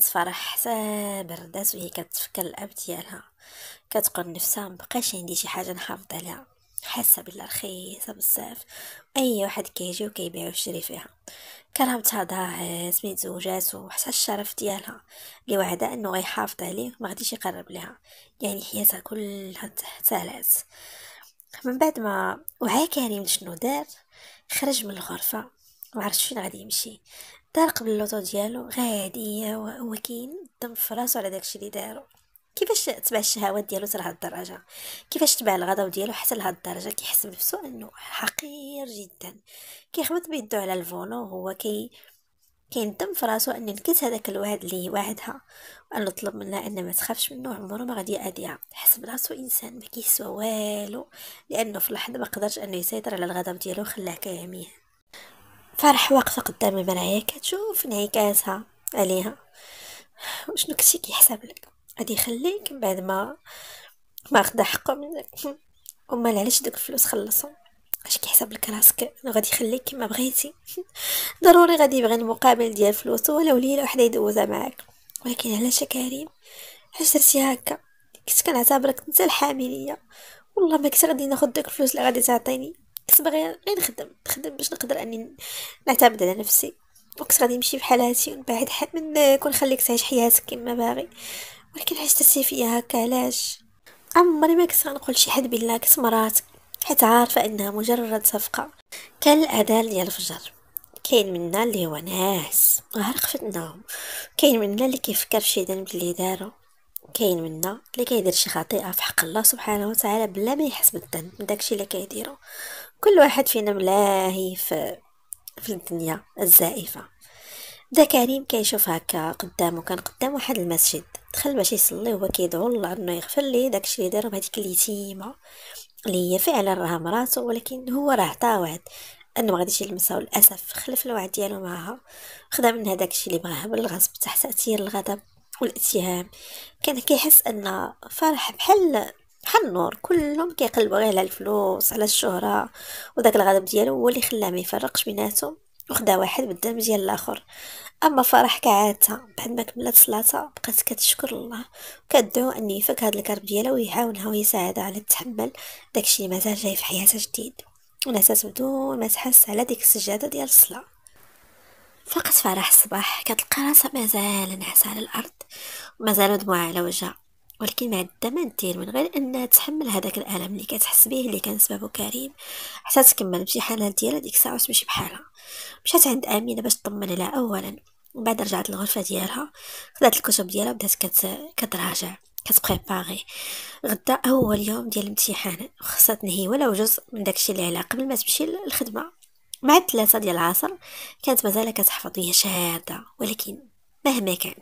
فرح صابر داز وهي كتفكر الاب ديالها كتقول نفسها مبقاش عندي شي حاجه نحافظ عليها حاسه بالله رخيصه بزاف اي واحد كيجي وكيبيع ويشري فيها كرامتها ضاعت من زوجات وحتى الشرف ديالها اللي وعدها انه غيحافظ عليه ما غاديش يقرب لها يعني حياتها كلها تحتالات من بعد ما وعى كريم شنو دار خرج من الغرفه ما فين غادي يمشي دار قبل اللوطو ديالو غادية كاين الدم في راسو على داكشي اللي دارو كيفاش تبع الشهوات ديالو لهاد الدرجه كيفاش تبع الغضب ديالو حتى لهاد الدرجه كيحس بنفسو انه حقير جدا كيخبط بيدو على الفونو هو كي كيندم في راسو ان نكت هذاك الوعد اللي وعدها وانه طلب منها ان ما تخافش منه عمره ما غادي يأذيها حس براسو انسان ما كيسوى والو لانه في لحظه ما قدرش انه يسيطر على الغضب ديالو وخلاه كيعميه فرح واقفة قدام المرايا كتشوف انعكاسها عليها وشنو كنتي كيحسب لك غادي يخليك من بعد ما ما خدا حقه منك وما علاش دوك الفلوس خلصهم اش كيحسب لك راسك انه غادي يخليك كما بغيتي ضروري غادي يبغي المقابل ديال فلوسه ولا وليله وحده يدوزها معاك ولكن علاش كريم علاش درتي هكا كنت كنعتبرك انت الحاملية ليا والله ما كنت غادي ناخذ داك الفلوس اللي غادي تعطيني كنت باغي غير نخدم نخدم باش نقدر اني نعتمد على نفسي وكنت غادي نمشي بحال هادشي ونبعد حد من كون خليك تعيش حياتك كما باغي ولكن عشت فيا هكا علاش عمري ما كنت غنقول شي حد بالله كنت مرات حيت عارفه انها مجرد صفقه كان الاذان ديال الفجر كاين منا اللي هو ناعس غير خفت النوم كاين منا اللي كيفكر فشي ذنب اللي دارو كاين منا اللي كيدير شي خطيئه في حق الله سبحانه وتعالى بلا ما يحس بالذنب داكشي اللي كيديرو كل واحد فينا ملاهي في في الدنيا الزائفة بدا كريم كيشوف هكا قدامه كان قدام واحد المسجد دخل باش يصلي وهو كيدعو الله انه يغفر ليه داكشي اللي دار بهذيك اليتيمه اللي هي فعلا راها مراتو ولكن هو راه عطا وعد انه ما غاديش يلمسها للاسف خلف الوعد ديالو معها خدا منها داكشي اللي بغاه بالغصب تحت تاثير الغضب والاتهام كان كيحس ان فرح بحال بحال النور كلهم كيقلبوا غير على الفلوس على الشهره وداك الغضب ديالو هو اللي خلاه ما يفرقش بيناتهم وخدا واحد بالدم ديال الاخر اما فرح كعادتها بعد ما كملت صلاتها بقات كتشكر الله وكدعو ان يفك هذا الكرب ديالها ويعاونها ويساعدها على تتحمل داكشي اللي مازال جاي في حياتها جديد ونسات بدون ما تحس على ديك السجاده ديال الصلاه فقط فرح الصباح كتلقى راسها مازال نعسه على الارض ومازال دموعها على وجهها ولكن مع ما ديال من غير انها تحمل هذاك الالم اللي كتحس به اللي كان سببه كريم حتى تكمل الامتحانات ديالها ديك الساعه وتمشي بحالها مشات عند امينه باش تطمن لها اولا من بعد رجعت للغرفه ديالها خدات الكتب ديالها وبدات كت... كتراجع كتبريباري غدا اول يوم ديال الامتحان وخاصها تنهي ولا جزء من داكشي اللي عليها قبل ما تمشي للخدمه مع الثلاثة ديال العصر كانت مازال كتحفظ هي شهادة ولكن مهما كان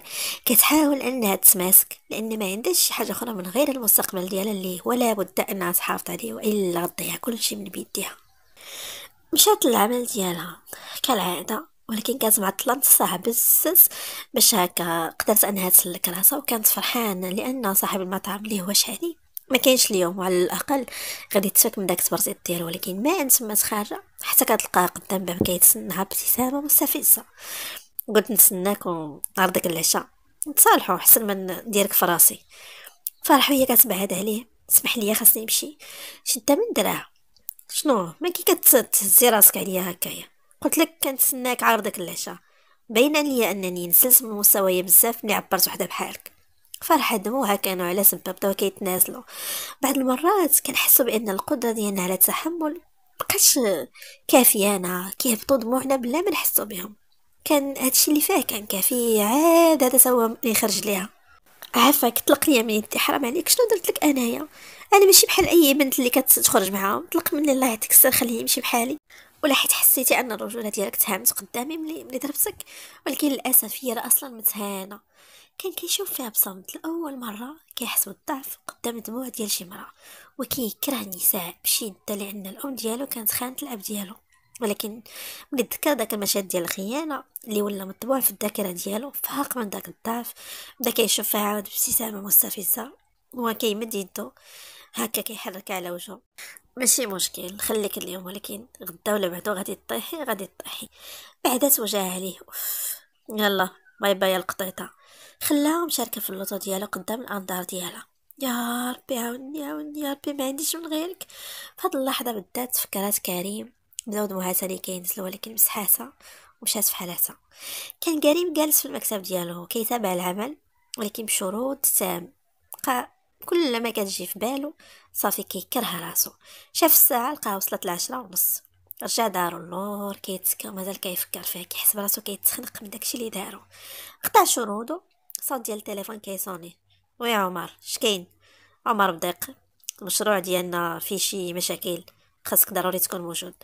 كتحاول انها تتماسك لان ما عندهاش شي حاجه اخرى من غير المستقبل ديالها اللي ولا بد انها تحافظ عليه والا كل كلشي من بيديها مشات للعمل ديالها كالعاده ولكن كانت معطله ساعه بزز باش هكا قدرت انها تسلك راسها وكانت فرحانه لان صاحب المطعم اللي هو شهدي ما كاينش اليوم وعلى الاقل غادي تفك من داك التبرزيط ديالو ولكن ما انت ما تخرج حتى كتلقاها قدام باب كيتسناها بابتسامه مستفزه قلت نتسناك ونعرضك العشاء نتصالحوا حسن من نديرك في راسي فرح هي كتبعد عليه سمح ليا خاصني نمشي شده من دراها شنو ما كي كتهزي راسك عليا هكايا قلت لك كنتسناك عرضك داك العشاء بين ليا انني نسلس من مستوايا بزاف ملي عبرت وحده بحالك فرحة دموها كانوا على سبب بداو كيتنازلوا بعض المرات كنحسوا بان القدره ديالنا على التحمل مبقاش كافيانا كيهبطوا دموعنا بلا ما نحسوا بهم كان هادشي اللي فيه كان كافي عاد هذا سوا اللي خرج ليها عافاك طلق ليا من يدي حرام عليك شنو درت لك انايا انا ماشي بحال اي بنت اللي كتخرج معاها طلق مني الله يعطيك السر خليه يمشي بحالي ولا حيت حسيتي ان الرجوله ديالك تهانت قدامي ملي ملي ضربتك ولكن للاسف هي راه اصلا متهانه كان كيشوف فيها بصمت لاول مره كيحس بالضعف قدام دموع ديال شي مراه وكيكره النساء بشده لان الام ديالو كانت خانت الاب ديالو ولكن ملي تذكر داك المشهد ديال الخيانه اللي ولا مطبوع في الذاكره ديالو فاق من داك الضعف بدا كيشوف فيها عاود بابتسامه مستفزه هو كيمد يدو هكا كيحرك على وجهه ماشي مشكل خليك اليوم ولكن غدا ولا بعدو غادي تطيحي غادي تطيحي بعدا توجه عليه أوف. يلا باي باي القطيطه خلاها مشاركه في اللوطو ديالو قدام الانظار ديالها يا ربي عاوني عاوني يا ربي ما عنديش من غيرك في اللحظه بدات فكرات كريم بداو مهاسه اللي كينزلوا ولكن مسحاتها ومشات في حالاتها كان كريم جالس في المكتب ديالو كيتابع العمل ولكن بشروط تام بقى كل ما كتجي في بالو صافي كيكره راسو شاف الساعه لقاها وصلت العشرة ونص رجع دارو اللور كيتسكر مازال كيفكر فيها كيحس براسو كيتخنق من داكشي اللي دارو قطع شرودو صوت ديال التليفون كيصوني وي عمر شكاين عمر بضيق المشروع ديالنا فيه شي مشاكل خاصك ضروري تكون موجود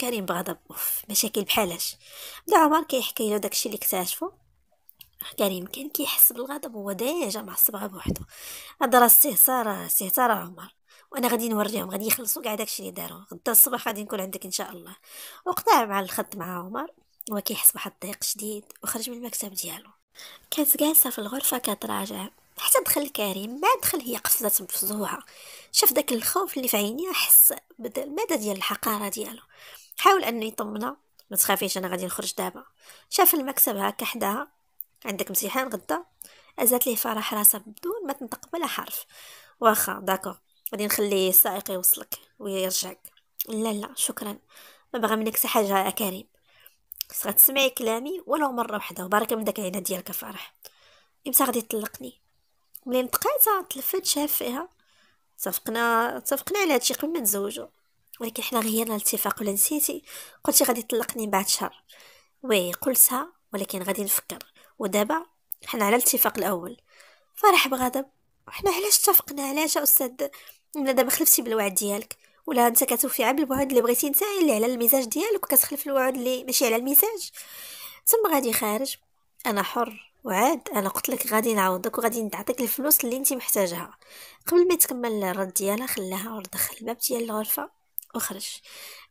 كريم بغضب اوف مشاكل بحالاش بدا عمر كيحكي له داكشي اللي اكتشفو كريم كان كيحس بالغضب وهو ديجا معصب بوحدو هضر استهتار استهتار عمر وانا غادي نوريهم غادي يخلصوا كاع داكشي اللي داروا غدا الصباح غادي نكون عندك ان شاء الله وقطع مع الخط مع عمر هو كيحس بواحد الضيق شديد وخرج من المكتب ديالو كانت جالسه في الغرفه كتراجع حتى دخل كريم ما دخل هي قفزت مفزوعه شاف داك الخوف اللي في عينيها حس المدى ديال الحقارة ديالو حاول انه يطمنها ما تخافيش انا غادي نخرج دابا شاف المكتب هكا حداها عندك امتحان غدا ازات ليه فرح راسها بدون ما تنطق بلا حرف واخا داكو غادي نخلي السائق يوصلك ويرجعك لا لا شكرا ما بغى منك حتى حاجه يا كريم خصك تسمعي كلامي ولو مره واحده وبارك من داك العينه ديالك فرح امتى غادي تطلقني ملي نطقيتها تلفت شاف فيها اتفقنا اتفقنا على هادشي قبل ما نتزوجو ولكن حنا غيرنا الاتفاق ولا نسيتي قلتي غادي تطلقني بعد شهر وي قلتها ولكن غادي نفكر ودابا حنا على الاتفاق الاول فرح بغضب وحنا علاش اتفقنا علاش استاذ الا دابا خلفتي بالوعد ديالك ولا انت كتوفي عا الوعد اللي بغيتي انت اللي على المزاج ديالك وكتخلف الوعد اللي ماشي على المزاج ثم غادي خارج انا حر وعاد انا قلت لك غادي نعوضك وغادي نعطيك الفلوس اللي انت محتاجها قبل ما تكمل الرد ديالها خلاها ودخل الباب ديال الغرفه وخرج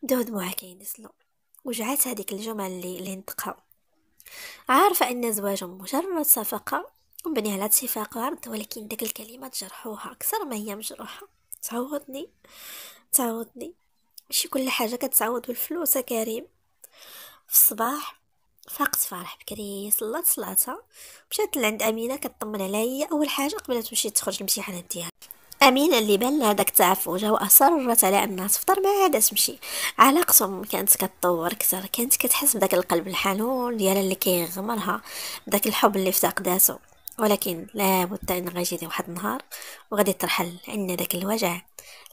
بداو دموعه كينزلو وجعات هذيك الجمل اللي, اللي نطقها عارفة أن زواجهم مجرد صفقة مبني على اتفاق عرض ولكن داك الكلمات جرحوها أكثر ما هي مجروحة تعوضني تعوضني ماشي كل حاجة كتعوض بالفلوس يا كريم في الصباح فاقت فرح بكري صلات صلاتها مشات لعند امينه كطمن عليا اول حاجه قبل تمشي تخرج الامتحانات ديالها أمينة اللي بان لها داك التعفجة أصرت على أنها تفطر ما عادها تمشي علاقتهم كانت كتطور كتر كانت كتحس بداك القلب الحنون ديالها اللي كيغمرها بداك الحب اللي افتقداتو ولكن لابد أن غادي يجي واحد النهار وغادي ترحل عندنا داك الوجع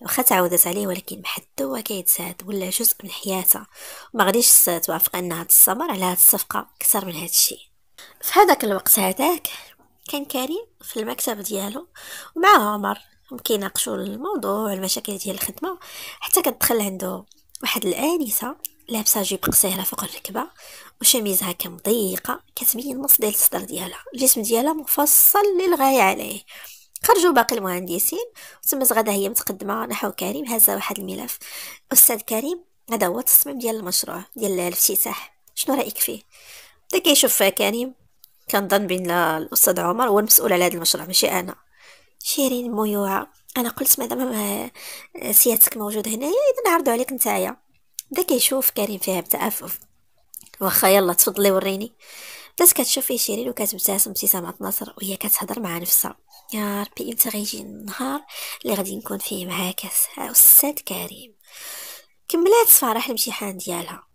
واخا تعودت عليه ولكن بحد هو كيتساد ولا جزء من حياتها وما غاديش توافق انها تستمر على هاد الصفقه اكثر من هاد الشيء في هذاك الوقت هذاك كان كريم في المكتب ديالو ومعه عمر كيناقشوا الموضوع المشاكل ديال الخدمه حتى كتدخل عنده واحد الانسه لابسه جيب قصيره فوق الركبه وشميزها كمضيقه كتبين نص ديال الصدر ديالها الجسم ديالها مفصل للغايه عليه خرجوا باقي المهندسين ثم غدا هي متقدمه نحو كريم هازه واحد الملف استاذ كريم هذا هو التصميم ديال المشروع ديال الافتتاح شنو رايك فيه بدا كيشوف كريم كنظن بان الاستاذ عمر هو المسؤول على هذا المشروع ماشي انا شيرين ميورا انا قلت مادام آه، آه، سيادتك موجود هنايا اذا نعرضو عليك نتايا بدا كيشوف كريم فيها بتأفف واخا يلا تفضلي وريني بدات كتشوف فيه شيرين وكتبتسم ابتسامة نصر وهي كتهضر مع نفسها يا ربي امتى غيجي النهار اللي غادي نكون فيه معاك استاذ كريم كملات فرح الامتحان ديالها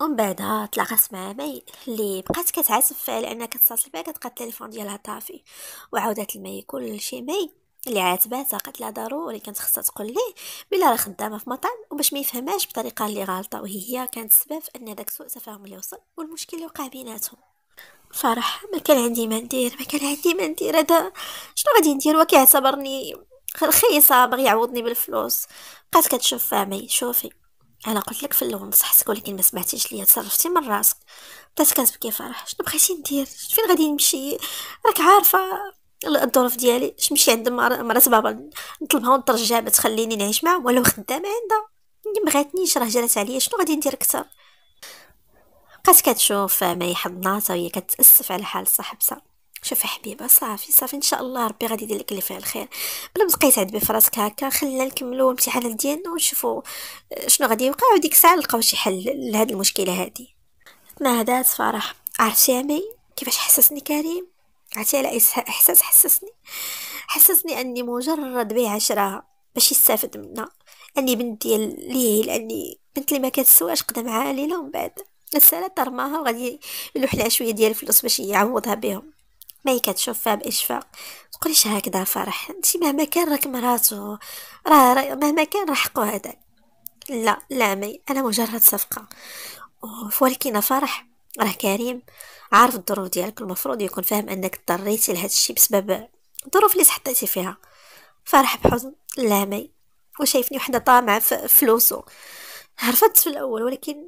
ومن بعد تلاقات مع مي اللي بقات كتعاتب فيها لانها كتصل بها كتلقى التليفون ديالها طافي وعاودت لمي كلشي مي اللي عاتباتها قالت لها ضروري كانت خصها تقول ليه بلا راه خدامه في مطعم وباش ما يفهمهاش بطريقه اللي غالطه وهي هي كانت السبب في ان داك سوء تفاهم اللي وصل والمشكل اللي وقع بيناتهم فرح ما كان عندي ما ندير ما كان عندي ما ندير هذا شنو غادي ندير وكيعتبرني رخيصه باغي يعوضني بالفلوس بقات كتشوف فامي شوفي انا قلت لك في الاول نصحتك ولكن ما سمعتيش ليا تصرفتي من راسك بدات كنبكي فرح شنو بغيتي ندير فين غادي نمشي راك عارفه الظروف ديالي نمشي عند مرات بابا نطلبها ونترجاها ما تخليني نعيش معاه ولو خدامه عندها ما بغاتنيش راه جرات عليا شنو غادي ندير اكثر بقات كتشوف ما يحضناها وهي كتاسف على حال صاحبتها شوف حبيبه صافي صافي ان شاء الله ربي غادي يدير لك اللي فيه الخير بلا ما تبقاي تعذبي في راسك هكا خلينا نكملوا الامتحانات ديالنا ونشوفوا آه، شنو غادي يوقع وديك الساعه نلقاو شي حل لهاد المشكله هادي ما هذا فرح عرفتي امي كيفاش حسسني كريم عرفتي على احساس حسسني حسسني اني مجرد بيع عشرة باش يستافد منها اني بنت ديال ليه لاني بنت اللي ما كتسواش قدام عالي لهم بعد السالة ترماها وغادي يلوح لها شويه ديال الفلوس باش يعوضها بهم ما كتشوفها باشفاق تقوليش هكذا فرح انتي مهما كان راك مراتو راه مهما كان راه حقو هذاك لا لا مي انا مجرد صفقه ولكن فرح راه كريم عارف الظروف ديالك المفروض يكون فاهم انك اضطريتي لهذا الشيء بسبب الظروف اللي تحطيتي فيها فرح بحزن لا مي وشايفني وحده طامعه في فلوسه عرفت في الاول ولكن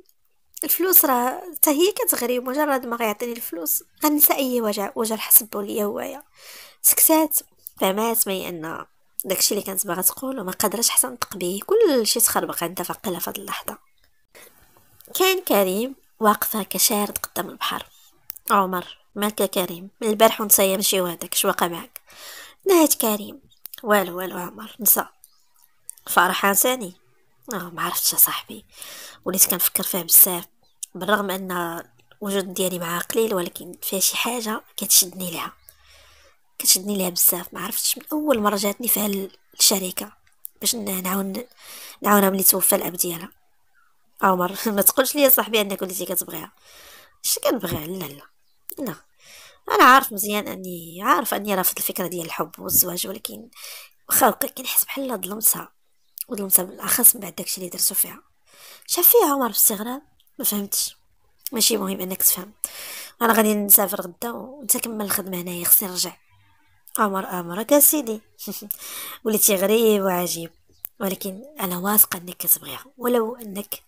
الفلوس راه حتى هي كتغري مجرد ما غيعطيني الفلوس غنسى اي وجع وجع حسبوا ليا هوايا سكتات فهمات مي ان داكشي اللي كانت باغا تقول وما قدرش حتى نطق به كلشي تخربق عندها فقيله فهاد اللحظه كان كريم واقفه كشارد قدام البحر عمر مالك يا كريم من البارح وانت ماشي وهداك شو واقع معاك نهج كريم والو والو عمر نسى فرحان ثاني اه ما عرفتش صاحبي وليت كنفكر فيه بزاف بالرغم ان الوجود ديالي معها قليل ولكن فيها شي حاجه كتشدني لها كتشدني لها بزاف ما عرفتش من اول مره جاتني في الشركه باش نعاون نعاونها ملي توفى الاب ديالها عمر ما تقولش لي صاحبي انك وليتي كتبغيها اش كنبغيها لا لا لا انا عارف مزيان اني عارف اني رافض الفكره ديال الحب والزواج ولكن واخا كنحس بحال ظلمتها وظلمتها بالاخص من بعد داكشي اللي درتو فيها شاف فيها عمر باستغراب ما فهمتش ماشي مهم انك تفهم انا غادي نسافر غدا وانت كمل الخدمه هنايا خصني نرجع امر امرك سيدي وليتي غريب وعجيب ولكن انا واثقه انك كتبغيها ولو انك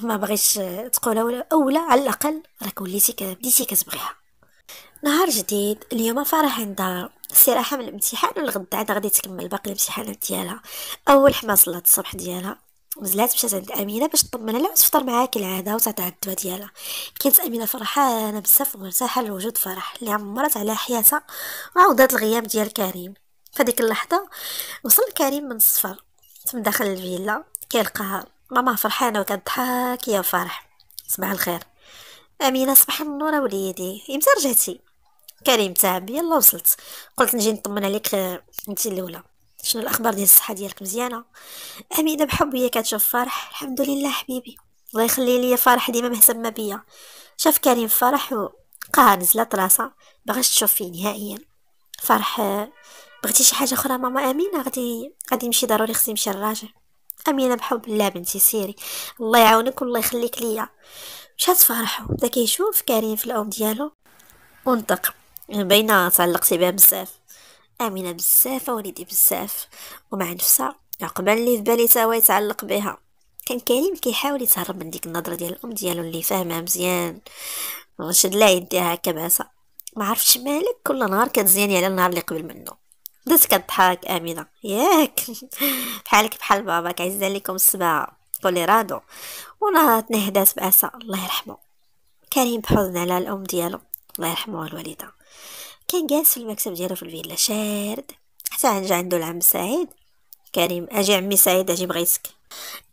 ما بغيتش تقولها ولا اولا على الاقل راك وليتي بديتي كتبغيها نهار جديد اليوم فرح عندها استراحه من الامتحان والغدا عاد غادي تكمل باقي الامتحانات ديالها اول حما صلات الصبح ديالها وزلات مشات عند امينه باش تطمن عليها وتفطر معاها كالعاده وتعطيها الدواء ديالها كانت امينه فرحانه بزاف ومرتاحه لوجود فرح اللي عمرت على حياتها وعوضات الغياب ديال كريم فديك اللحظه وصل كريم من الصفر من داخل الفيلا كيلقاها ماما فرحانه وكتضحك يا فرح صباح الخير امينه صباح النور وليدي امتى رجعتي كريم تعب يلا وصلت قلت نجي نطمن عليك آه، انت الاولى شنو الاخبار ديال الصحه ديالك مزيانه امينه بحب هي كتشوف فرح الحمد لله حبيبي الله يخلي لي فرح ديما مهتمه بيا شاف كريم فرح وقاها نزلت راسها باغاش تشوف فيه نهائيا فرح آه، بغيتي شي حاجه اخرى ماما امينه غادي غادي نمشي ضروري خصني نمشي للراجل امينه بحب الله بنتي سيري الله يعاونك والله يخليك ليا مشات فرحو بدا كيشوف كريم في الام ديالو ونطق باينه تعلقتي بها بزاف امنه بزاف وليدي بزاف ومع نفسها عقبال اللي في بالي تا هو يتعلق بها كان كريم كيحاول يتهرب من ديك النظره ديال الام ديالو اللي فاهمها مزيان وشد لا يديها هكا بعصا ما عرفتش مالك كل نهار كتزياني على النهار اللي قبل منه بدات كضحك امينه ياك بحالك بحال باباك عزيز عليكم قولي كوليرادو ونهار تنهدات بعصا الله يرحمه كريم بحزن على الام ديالو الله يرحمه الوالده كان جالس في المكتب ديالو في الفيلا شارد حتى جا عندو العم سعيد كريم اجي عمي سعيد اجي بغيتك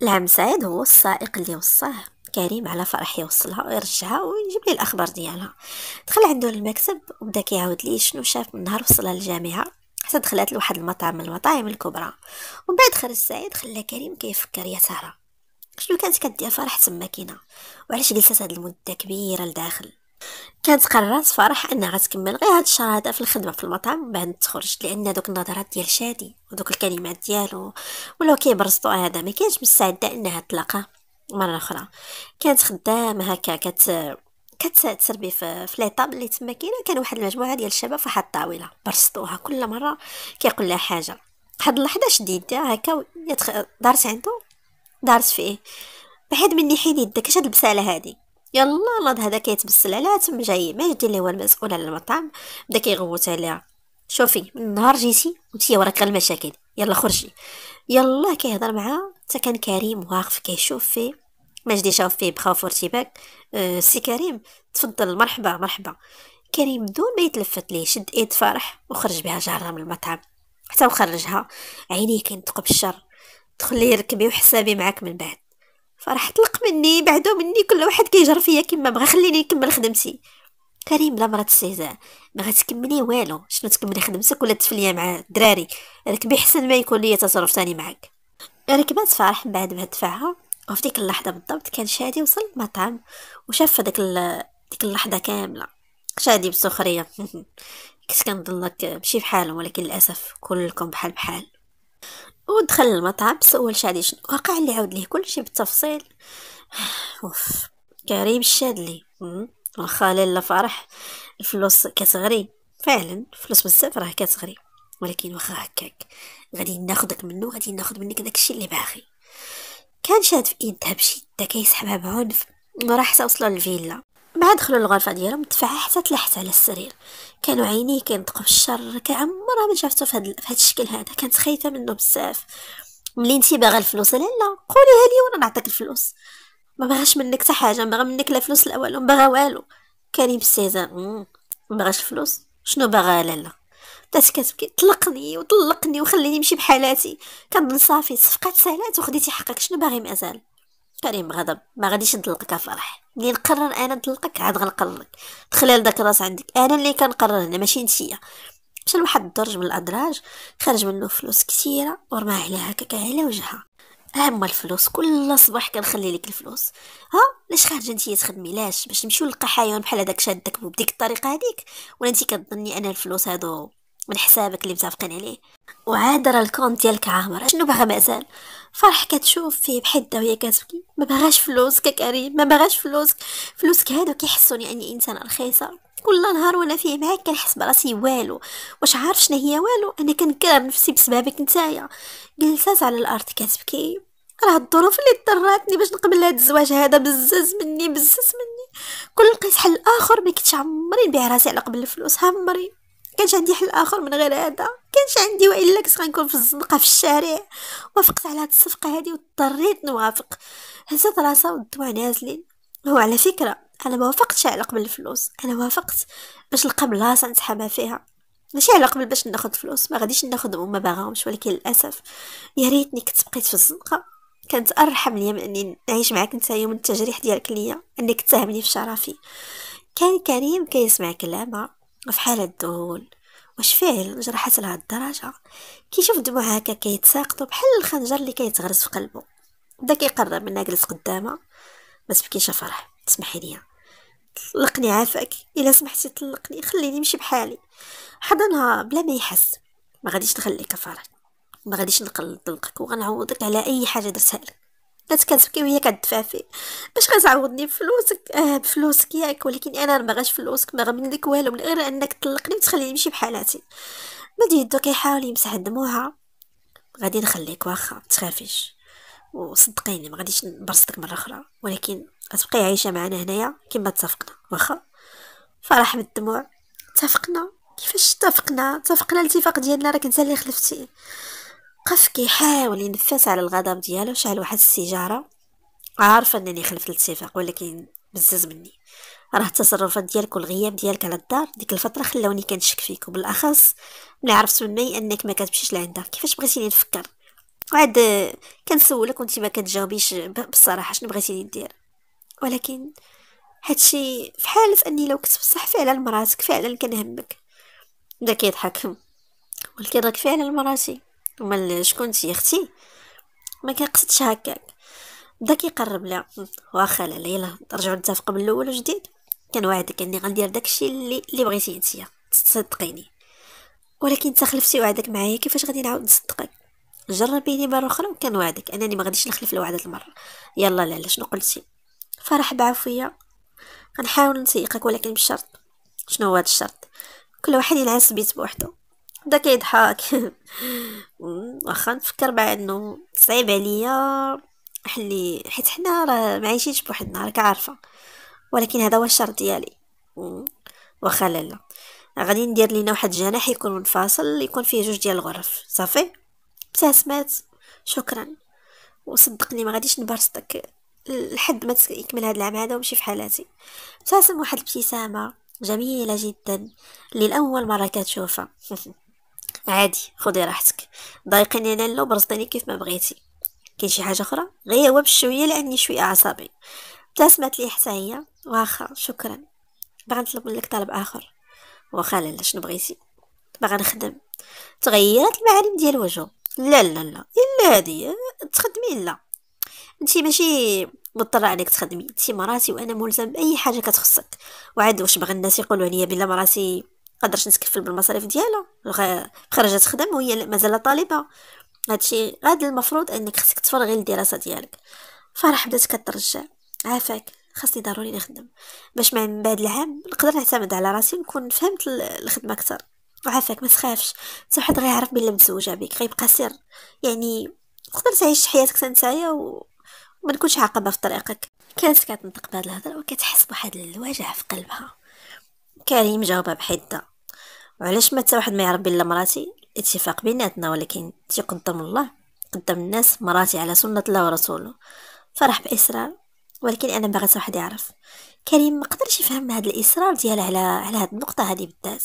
العم سعيد هو السائق اللي وصاه كريم على فرح يوصلها ويرجعها ويجيب لي الاخبار ديالها دخل عندو للمكتب وبدا كيعاود لي شنو شاف من نهار وصلها للجامعه حتى دخلت لواحد المطعم من المطاعم الكبرى ومن بعد خرج سعيد خلا كريم كيفكر يا ترى شنو كانت كدير فرح تما كاينه وعلاش جلست هاد المده كبيره لداخل كانت قررت فرح انها غتكمل غير هاد الشهر هذا في الخدمه في المطعم بعد تخرج لان دوك النظرات ديال شادي ودوك الكلمات ديالو ولاو كيبرزطو هذا ما كانش مستعده انها تلاقى مره اخرى كانت خدامه هكا كت كتسربي في فليطاب ليطاب اللي تما كاينه كان واحد المجموعه ديال الشباب فواحد الطاوله برسطوها كل مره كيقول لها حاجه واحد اللحظه شديدة هكا دارت عنده دارت فيه بعد مني حيد يدك اش هاد البساله هادي يلا ناض هذا كيتبسل عليها تم جاي ماجدي اللي هو المسؤول على المطعم بدا كيغوت عليها شوفي من نهار جيتي وانت وراك غير المشاكل يلا خرجي يلا كيهضر معاها حتى كان كريم واقف كيشوف فيه ماجدي شاف فيه بخوف وارتباك أه سي كريم تفضل مرحبا مرحبا كريم دون ما يتلفت ليه شد ايد فرح وخرج بها جاره من المطعم حتى وخرجها عينيه كينطقوا بالشر دخلي ركبي وحسابي معاك من بعد فراح طلق مني بعدو مني كل واحد كيجر فيا كيما بغا خليني نكمل خدمتي كريم لا مرات استهزاء ما غتكملي والو شنو تكملي خدمتك ولا تفليا مع الدراري راك حسن ما يكون ليا تصرف ثاني معك ركبات فرح من بعد ما دفعها وفي ديك اللحظه بالضبط كان شادي وصل المطعم وشاف داك ديك اللحظه كامله شادي بسخريه كنت لك ماشي بحالهم ولكن للاسف كلكم بحال بحال ودخل للمطعم سول شادي شنو وقع اللي عاود ليه كلشي بالتفصيل اوف كريم شادلي واخا لاله فرح الفلوس كتغري فعلا الفلوس بزاف راه كتغري ولكن واخا هكاك غادي ناخدك منه غادي ناخد منك داكشي اللي باغي كان شاد في يدها بشده كيسحبها بعنف وراح وصلوا للفيلا مع دخلوا الغرفه ديالهم دفعها حتى تلاحت على السرير كانوا عينيه كينطقوا بالشر كعمرها ما شافته في هذا الشكل هذا كانت خايفه منه بزاف ملي انت باغا الفلوس لا لا قوليها لي وانا نعطيك الفلوس ما بغاش منك حتى حاجه بغى منك لا فلوس لا والو بغى والو كريم السيزان ما بغاش الفلوس شنو باغا لالا بدات كتبكي طلقني وطلقني وخليني نمشي بحالاتي كنظن صافي صفقات سالات وخديتي حقك شنو باغي مازال كريم غضب ما غاديش نطلقك فرح ملي نقرر انا نطلقك عاد غنقررك دخلي لداك الراس عندك انا اللي كنقرر هنا ماشي نتيا مشى لواحد الدرج من الادراج خرج منه فلوس كثيره ورماها عليها هكاك على وجهها عم الفلوس كل صباح كنخلي لك الفلوس ها لاش خارجه انتي تخدمي لاش باش نمشيو نلقى حيوان بحال هذاك شادك بديك الطريقه هذيك ولا انتي كتظني انا الفلوس هادو من حسابك اللي متفقين عليه وعاد راه الكونت ديالك عامر شنو باغا مازال فرح كتشوف فيه بحده وهي كتبكي ما باغاش فلوسك كريم ما باغاش فلوسك فلوسك هادو كيحسوني اني انسان رخيصه كل نهار وانا فيه معاك كنحس براسي والو واش عارف شنو هي والو انا كنكره نفسي بسببك نتايا جلسات على الارض كتبكي راه الظروف اللي اضطراتني باش نقبل هاد الزواج هذا بزز مني بزز مني كل لقيت حل اخر ما كنتش عمري نبيع راسي على قبل الفلوس عمري كانش عندي حل اخر من غير هذا كانش عندي والا كنت غنكون في الزنقه في الشارع وافقت على هاد الصفقه هادي واضطريت نوافق هزت راسها والضوء نازلين هو على فكره انا ما وافقتش على قبل الفلوس انا وافقت باش نلقى بلاصه نسحبها فيها ماشي على قبل باش ناخذ فلوس ما غاديش ناخذهم وما باغاهمش ولكن للاسف يا ريتني كنت بقيت في الزنقه كانت ارحم ليا من اني نعيش معاك انت يوم التجريح ديالك ليا انك تساهمني في شرفي كان كريم كيسمع كلامها في حالة دهون واش فعل جرحت لها الدرجة كيشوف دموعها هكا كيتساقطو بحال الخنجر اللي كيتغرس في قلبه بدا كيقرب منها جلس قدامها ما تبكيش فرح تسمحي ليا طلقني عافاك الا سمحتي طلقني خليني نمشي بحالي حضنها بلا ما يحس ما غاديش نخليك فرح ما غاديش نقلد طلقك وغنعوضك على اي حاجه درتها لك كانت كتبكي وهي كتدفعفي باش غتعوضني بفلوسك اه بفلوسك ياك ولكن انا مبغاش فلوسك ما غنمن لك والو من غير انك طلقني وتخليني نمشي بحالاتي بدي يدو كيحاول يمسح دموعها غادي نخليك واخا متخافيش وصدقيني ما غاديش نبرصدك مره اخرى ولكن غتبقي عايشه معنا هنايا كما اتفقنا واخا فرح بالدموع اتفقنا كيفاش اتفقنا اتفقنا الاتفاق ديالنا راك انت اللي خلفتيه قف كيحاول ينفس على الغضب ديالو شعل واحد السيجاره عارفه انني خلفت الاتفاق ولكن بزز مني راه التصرفات ديالك والغياب ديالك على الدار ديك الفتره خلاوني كنشك فيك وبالاخص ملي عرفت من مي انك ما كتمشيش لعندها كيفاش بغيتيني نفكر عاد كنسولك وانت ما كتجاوبيش بصراحه شنو بغيتيني ندير ولكن هادشي في حاله اني لو كنت بصح فعلا مراتك فعلا كنهمك بدا كيضحك ولكن راك فعلا مراتي امال شكون انتي اختي ما كنقصدش هكاك بدا كيقرب لها واخا لا ليلى نرجعو نتفقوا من الاول وجديد كنوعدك اني غندير داكشي اللي اللي بغيتي انتيا تصدقيني ولكن انت خلفتي وعدك معايا كيفاش غادي نعاود نصدقك جربيني مره اخرى وكنوعدك انني ما غاديش نخلف الوعد المره يلا لالا شنو قلتي فرح بعفويه غنحاول نسيقك ولكن بشرط شنو هو هذا الشرط كل واحد ينعس بيت بوحدو بدا كيضحك واخا نفكر مع انه صعيب عليا حلي حيت حنا راه عايشينش بوحدنا راك عارفه ولكن هذا هو الشرط ديالي واخا لا لا غادي ندير لينا واحد الجناح يكون منفصل يكون فيه جوج ديال الغرف صافي ابتسمت شكرا وصدقني ما غاديش نبرصتك لحد ما يكمل هذا العام هذا ومشي في حالاتي ابتسم واحد الابتسامه جميله جدا اللي لاول مره كتشوفها عادي خدي راحتك ضايقيني انا لا برزطيني كيف ما بغيتي كاين شي حاجه اخرى غير هو بشويه لاني شويه عصبي ابتسمت لي حتى هي واخا شكرا باغا نطلب منك طلب اخر واخا لالا شنو بغيتي باغا نخدم تغيرت المعالم ديال وجهو لا لا لا الا هادي تخدمي لا انتي ماشي مضطره عليك تخدمي انتي مراتي وانا ملزم باي حاجه كتخصك وعاد واش بغى الناس يقولوا عليا بلا مراتي قدرش نتكفل بالمصاريف ديالها بخرجت خرجت تخدم وهي مازال طالبه هادشي غاد المفروض انك خصك تفرغي للدراسه ديالك فرح بدات كترجع عافاك خاصني ضروري نخدم باش مع من بعد العام نقدر نعتمد على راسي ونكون فهمت الخدمه اكثر وعافاك ما تخافش حتى واحد غيعرف بلي متزوجه بك غيبقى سر يعني تقدر تعيش حياتك حتى نتايا و... وما نكونش عاقبه في طريقك كانت كتنطق بهاد الهضره وكتحس بواحد الوجع في قلبها كريم جاوبها بحده وعلاش متى واحد ما يعرف الا مراتي اتفاق بيناتنا ولكن تيقدم الله قدم الناس مراتي على سنة الله ورسوله فرح بإصرار ولكن أنا بغيت واحد يعرف كريم ما قدرش يفهم هذا الإصرار ديالها على على هذه النقطة هذه بالذات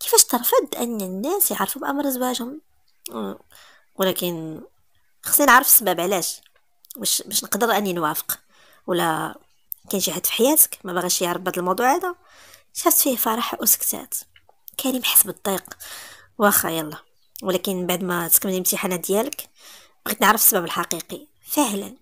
كيفاش ترفض أن الناس يعرفوا بأمر زواجهم ولكن خصني نعرف السبب علاش باش باش نقدر اني نوافق ولا كان شي حد في حياتك ما بغاش يعرف بهذا الموضوع هذا شافت فيه فرح وسكتات كريم حس بالضيق واخا يلا ولكن بعد ما تكمل الامتحانات ديالك بغيت نعرف السبب الحقيقي فعلا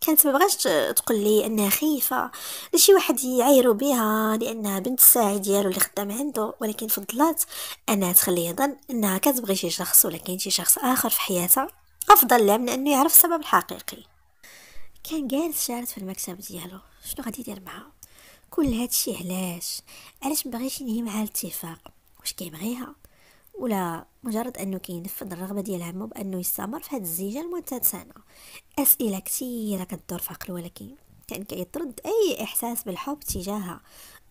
كانت ما بغاش تقول لي انها خايفه لشي واحد يعايروا بها لانها بنت الساعي ديالو اللي خدام عنده ولكن فضلات انها تخليه يظن انها كتبغي شي شخص ولكن شي شخص اخر في حياتها افضل لها من انه يعرف السبب الحقيقي كان جالس شارد في المكتب ديالو شنو غادي يدير معها كل هادشي علاش علاش مبغيش ينهي معها الاتفاق واش كيبغيها ولا مجرد انه كينفذ الرغبه ديال عمو بانه يستمر في هذه الزيجه لمده سنه اسئله كثيره كدور في عقله ولكن كان كيطرد اي احساس بالحب تجاهها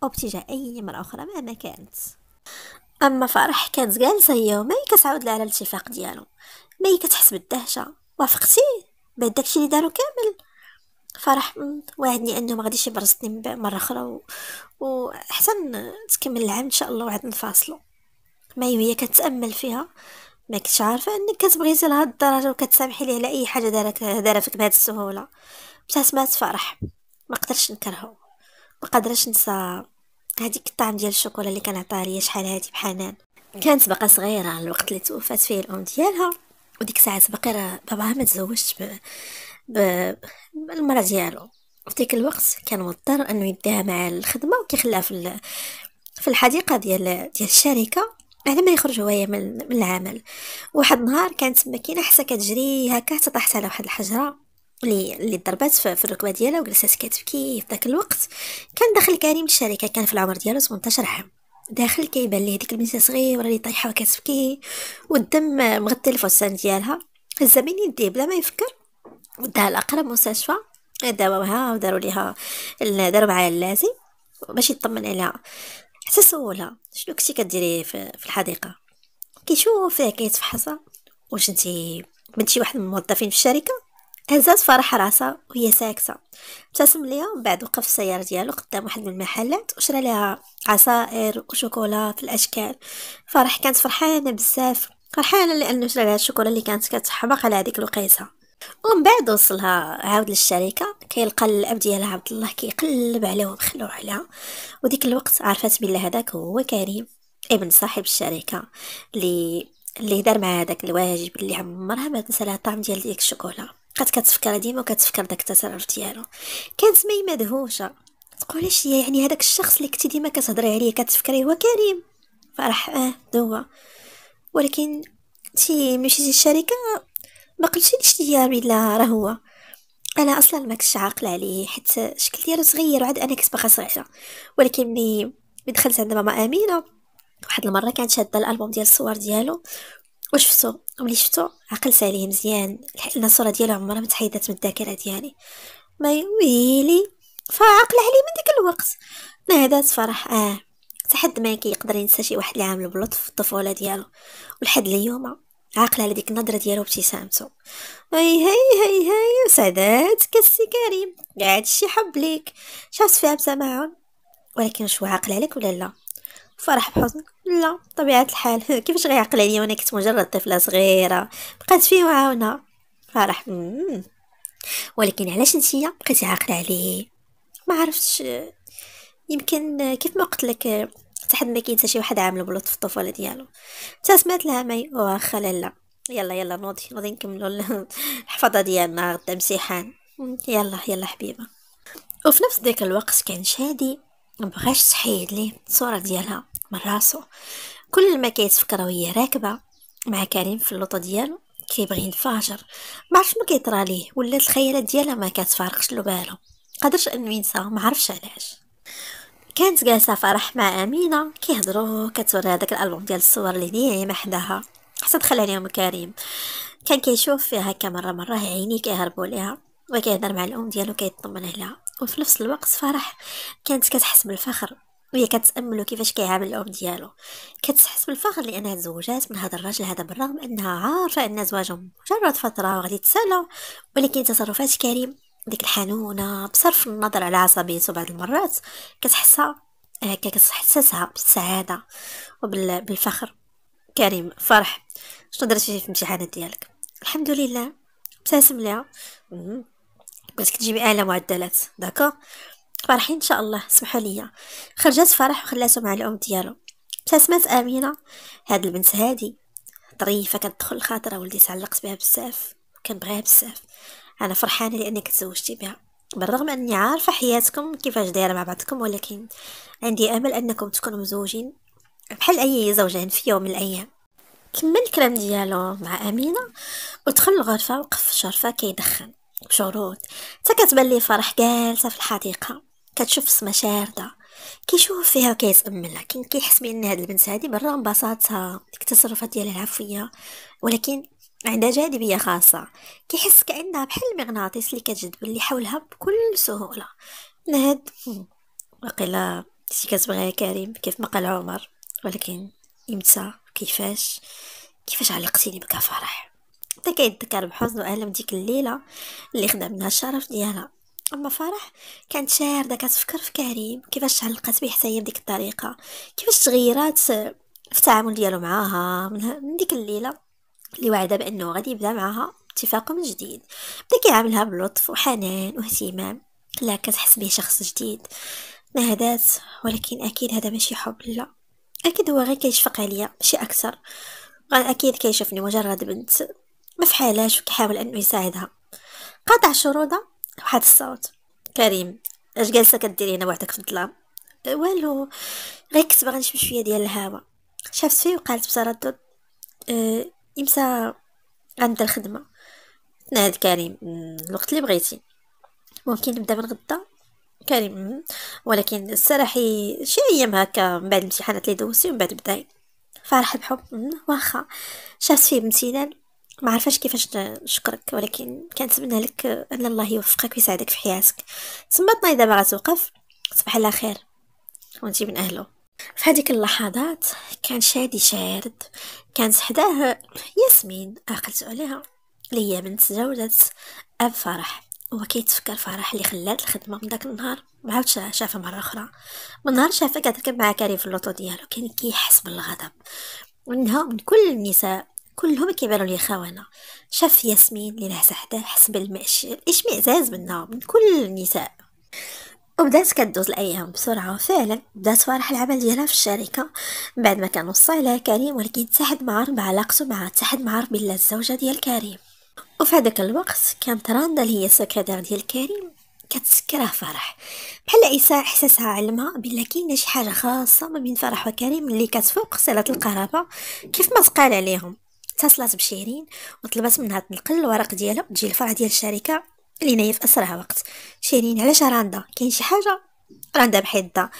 او تجاه اي امراه اخرى مهما كانت اما فرح كانت جالسه هي وما كتعاود على الاتفاق ديالو ما كتحس بالدهشه وافقتي بعد داكشي اللي دارو كامل فرح وعدني انه ما غاديش يبرزني مره اخرى و... وحتى تكمل العام ان شاء الله وعد نفاصلو ما هي كتامل فيها ما كنتش عارفه انك كتبغيتي لهاد الدرجه وكتسامحي لي على اي حاجه دارك دارها فيك بهاد السهوله مشات سمعت فرح ما قدرتش نكرهو ما قدرتش ننسى هذيك الطعم ديال الشوكولا اللي كان عطاها ليا شحال هادي بحنان كانت باقا صغيره الوقت اللي توفات فيه الام ديالها وديك ساعه باقي باباها ما تزوجش بالمرا ديالو في الوقت كان مضطر انه يديها مع الخدمه وكيخليها في في الحديقه ديال ديال الشركه على ما يخرج هو من, من العمل واحد النهار كانت تما كاينه حتى كتجري هكا حتى طاحت على واحد الحجره اللي اللي ضربات في الركبه ديالها وجلسات كتبكي في ذاك الوقت كان داخل كريم الشركه كان في العمر ديالو 18 عام داخل كيبان ليه ديك البنت صغيره اللي طايحه وكتبكي والدم مغطي الفستان ديالها بين يديه بلا ما يفكر ودها الاقرب مستشفى داوها وداروا ليها داروا معاها اللازم باش يطمن عليها حتى سولها شنو كنتي كديري في الحديقه كيشوفها كيتفحصها واش انتي بنتي واحد من الموظفين في الشركه هزات فرح راسها وهي ساكته ابتسم ليها ومن بعد وقف السياره ديالو قدام واحد من المحلات وشرى لها عصائر وشوكولا في الاشكال فرح كانت فرحانه بزاف فرحانه لانه شرى لها الشوكولا اللي كانت كتحماق على هذيك الوقيته ومن بعد وصلها عاود للشركة كيلقى الأب ديالها عبد الله كيقلب عليه وبخلو عليها وديك الوقت عرفت بلي هذاك هو كريم ابن صاحب الشركة اللي اللي دار مع هذاك الواجب اللي عمرها ما تنسى لها الطعم ديال ديك الشوكولا بقات كتفكر ديما وكتفكر داك التصرف ديالو كانت مي مدهوشه تقولي شي يعني هذاك الشخص اللي كنتي ديما كتهضري عليه كتفكري هو كريم فرح اه دوا ولكن تي مشيتي الشركه ما ليش ليا بلا راه هو انا اصلا ما كنتش عاقله عليه حيت الشكل ديالو صغير وعاد انا كنت باغا صغيره ولكن ملي دخلت عند ماما امينه واحد المره كانت شاده الالبوم ديال الصور ديالو وشفتو ملي شفتو عقلت عليه مزيان لان الصوره ديالو عمرها ما تحيدت من الذاكره ديالي ما ويلي فعقل عليه من ديك الوقت نهدات فرح اه حتى حد ما كيقدر ينسى شي واحد عامل بلطف الطفوله ديالو ولحد اليوم عاقله على ديك النظره ديالو وابتسامته هاي هاي هاي هاي سادات كسي كريم قاعد شي حب ليك شافت فيها بسمعون ولكن شو عاقل عليك ولا لا فرح بحزن لا طبيعة الحال كيفاش غيعقل عليا وانا كنت مجرد طفله صغيره بقات فيه وعاونه فرح مم. ولكن علاش نتيا بقيتي عاقله عليه ما عرفتش يمكن كيف ما قلت لك حتى حد ما كاين حتى شي واحد عامل بلوط في الطفوله ديالو حتى سمعت لها ماي واخا لا يلا يلا نوضي نوضي نكملوا الحفاضه ديالنا غدا امتحان يلا يلا حبيبه وفي نفس ذاك الوقت كان شادي مبغاش تحيد ليه الصوره ديالها من راسو كل ما كيتفكر وهي راكبه مع كريم في اللوطه ديالو كيبغي ينفجر ما عرفش ما كيطرى ليه ولا الخيالات ديالها ما كتفارقش له بالو قدرش انه ينسى ما عرفش علاش كانت جالسه فرح مع امينه كيهضروا كتوري هذاك الالبوم ديال الصور اللي ديما حداها حتى دخل عليهم كريم كان كيشوف فيها هكا مره مره عيني كيهربوا ليها وكيهضر مع الام ديالو كيطمن عليها وفي نفس الوقت فرح كانت كتحس بالفخر وهي كتاملو كيفاش كيعامل الام ديالو كتحس بالفخر لانها تزوجات من هذا الراجل هذا بالرغم انها عارفه ان زواجهم مجرد فتره وغادي تسالى ولكن تصرفات كريم ديك الحنونه بصرف النظر على عصبيته بعض المرات كتحسها هكا آه، كتحسسها بالسعاده وبالفخر كريم فرح شنو درتي في الامتحانات ديالك الحمد لله ابتسم ليها قلت تجيبي اعلى معدلات داكو فرحين ان شاء الله سمحوا ليا خرجت فرح وخلاته مع الام ديالو ابتسمت امينه هاد البنت هادي ظريفه كتدخل الخاطره ولدي تعلقت بها بزاف كنبغيها بزاف انا فرحانه لانك تزوجتي بها بالرغم اني عارفه حياتكم كيفاش دايره مع بعضكم ولكن عندي امل انكم تكونوا مزوجين بحال اي زوجين في يوم من الايام كمل الكلام ديالو مع امينه ودخل الغرفه وقف في الشرفه كيدخن بشروط حتى كتبان لي فرح جالسه في الحديقه كتشوف السما شارده كيشوف فيها وكيتاملها لكن كيحس بان هاد البنت هادي بالرغم بساطتها ديك التصرفات ديالها العفويه ولكن عندها جاذبية خاصة كيحس كأنها بحال المغناطيس اللي كتجذب اللي حولها بكل سهولة نهد وقيلا شي كتبغيها كريم كيف ما قال عمر ولكن امتى كيفاش كيفاش علقتيني بك فرح حتى كيتذكر بحزن والم ديك الليله اللي خدا منها الشرف ديالها اما فرح كانت شارده كتفكر في كريم كيفاش تعلقت به حتى هي بديك الطريقه كيفاش تغيرات في التعامل ديالو معاها من ديك الليله اللي وعدها بانه غادي يبدا معها من جديد بدا كيعاملها بلطف وحنان واهتمام لا كتحس به شخص جديد ما هدات ولكن اكيد هذا ماشي حب لا اكيد هو غير كيشفق عليا ماشي اكثر اكيد كيشوفني مجرد بنت ما في حالاش وكيحاول انه يساعدها قاطع شروطه واحد الصوت كريم اش جالسه كديري هنا وحدك في الظلام والو غير كنت باغي نشم شويه ديال الهواء شافت فيه وقالت بتردد أه امسا عند الخدمه تنادى كريم الوقت اللي بغيتي ممكن نبدا من غدا كريم ولكن سرحي شي ايام هكا من بعد الامتحانات اللي دوزتي ومن بعد بداي فرح بحب واخا شافت فيه بامتنان ما عرفاش كيفاش نشكرك ولكن كنتمنى لك ان الله يوفقك ويساعدك في حياتك تما تناي دابا غتوقف تصبح على خير وانتي من اهله في هذيك اللحظات كان شادي شارد كانت حداه ياسمين عقلت عليها اللي هي بنت زوجة اب فرح هو كيتفكر فرح اللي خلات الخدمه من داك النهار معاود شافها مره اخرى من نهار شافها كتركب مع كريم في اللوطو ديالو كان كيحس بالغضب منها من كل النساء كلهم كيبانوا لي خونه شاف ياسمين اللي لهسه حداه حس بالاشمئزاز منها من كل النساء وبدات كدوز الايام بسرعه فعلا بدات فرح العمل ديالها في الشركه بعد ما كان وصى لها كريم ولكن تحد مع ربع علاقته مع تحد مع عرب الزوجه ديال كريم وفي هذاك الوقت كانت راندا اللي هي السكرتير ديال كريم كتسكره فرح بحال عيسى احساسها علمها بلا كاين شي حاجه خاصه ما بين فرح وكريم اللي كتفوق صله القرابه كيف ما تقال عليهم اتصلت بشيرين وطلبت منها تنقل الورق ديالها تجي الفرع ديال الشركه لينايا في اسرع وقت شيرين علاش راندا كاين شي حاجه راندا بحده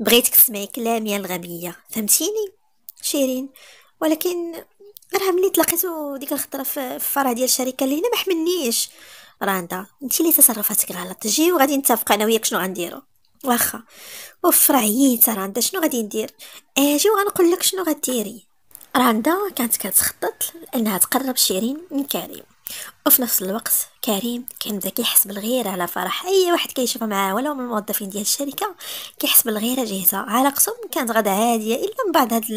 بغيتك تسمعي كلامي الغبيه فهمتيني شيرين ولكن راه ملي تلاقيتو ديك الخطره في الفرع ديال الشركه اللي هنا ما حملنيش راندا انت اللي تصرفاتك غلط جي وغادي نتفق انا وياك شنو غنديرو واخا وفرا عييت راندا شنو غادي ندير اجي وغنقول لك شنو غديري راندا كانت كتخطط لانها تقرب شيرين من كريم وفي نفس الوقت كريم كان بدا كيحس بالغيرة على فرح اي واحد كيشوف معاه ولو من الموظفين ديال الشركه كيحس بالغيرة جاهزه علاقتهم كانت غدا عاديه الا من بعد هاد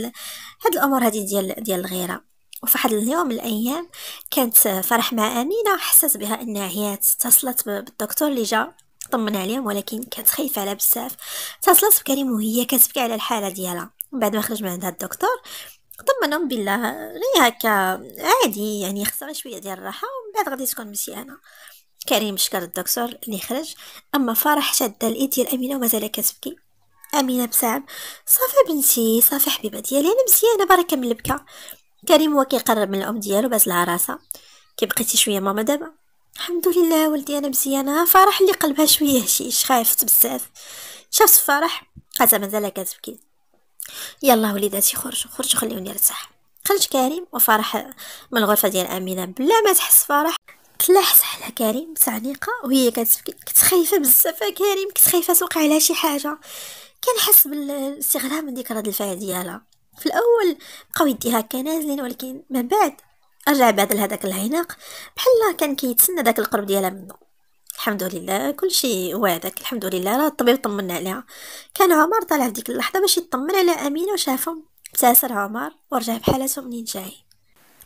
هاد الامور هادي ديال ديال الغيره وفي واحد اليوم من الايام كانت فرح مع امينه حسات بها انها عيات اتصلت بالدكتور اللي جا طمن عليهم ولكن كانت خايفه على بزاف اتصلت بكريم وهي كتبكي على الحاله ديالها من بعد ما خرج من عند الدكتور طمنهم بالله غير هكا عادي يعني خسر شويه ديال الراحه ومن بعد غادي تكون مزيانه كريم شكر الدكتور اللي خرج اما فرح شد الايد ديال امينه ومازال كتبكي امينه بسعب صافي بنتي صافي حبيبه ديالي انا مزيانه بركه من البكا كريم هو كيقرب من الام ديالو بازلها راسها كي بقيتي شويه ماما دابا الحمد لله ولدي انا مزيانه فرح اللي قلبها شويه هشيش خايفت بزاف شافت فرح حتى مازال كتبكي يلا وليداتي خرجوا خرجوا خليوني نرتاح خرج كريم وفرح من الغرفه ديال امينه بلا ما تحس فرح تلاحظ على كريم تعنيقه وهي كتبكي كنت خايفه بزاف كريم كنت خايفه توقع لها شي حاجه كنحس بالاستغراب من ديك رد الفعل ديالها في الاول بقاو يديها كنازلين نازلين ولكن من بعد رجع بعد هذاك العناق بحال كان كيتسنى داك القرب ديالها منه الحمد لله كل شيء وعدك الحمد لله راه الطبيب طمنا عليها كان عمر طالع في ديك اللحظه باش يطمن على امينه وشافهم تاسر عمر ورجع بحالته منين جاي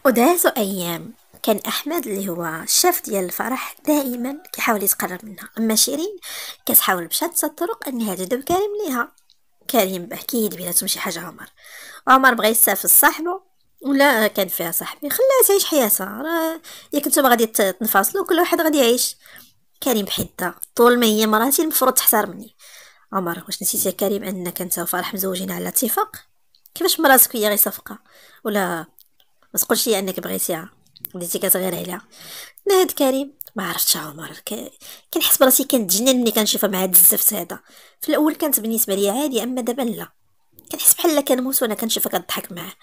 ودازو ايام كان احمد اللي هو الشاف ديال الفرح دائما كيحاول يتقرب منها اما شيرين كتحاول بشتى الطرق انها تجذب كريم ليها كريم باه بيناتهم شي حاجه عمر عمر بغى يسافر صاحبه ولا كان فيها صاحبي خلاها تعيش حياتها راه يا كنتو غادي تنفصلوا كل واحد غادي يعيش كريم حدة طول ما هي مراتي المفروض مني عمر واش نسيتي يا كريم انك انت وفرح مزوجين على اتفاق كيفاش مراتك هي غير صفقه ولا ما تقولش لي انك بغيتيها بديتي كتغير عليها نهاد كريم ما عرفتش عمر ك... كنحس براسي كنتجنن ملي كنشوفها مع هاد الزفت هذا في الاول كانت بالنسبه لي عادي اما دابا لا كنحس بحال كنموت وانا كنشوفها كضحك معاه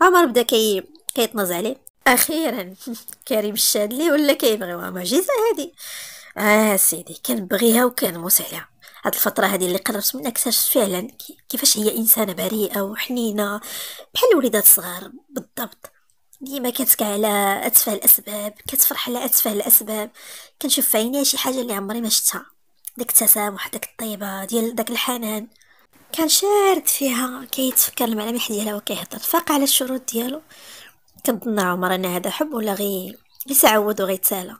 عمر بدا كي كيتناز عليه اخيرا كريم الشادلي ولا كيبغيوها معجزه جيزه هادي اه سيدي كنبغيها وكنموس عليها هاد الفترة هادي اللي قربت منها اكتشفت فعلا كيفاش هي انسانة بريئة وحنينة بحال الوليدات الصغار بالضبط ديما كتكع على اتفه الاسباب كتفرح على اتفه الاسباب كنشوف في عينيها شي حاجه اللي عمري ما شتها داك التسامح داك الطيبه ديال داك الحنان كان شارد فيها كيتفكر الملامح ديالها وكيهضر فاق على الشروط ديالو كنظن عمر ان هذا حب ولا غي غير يتعود وغيتسالى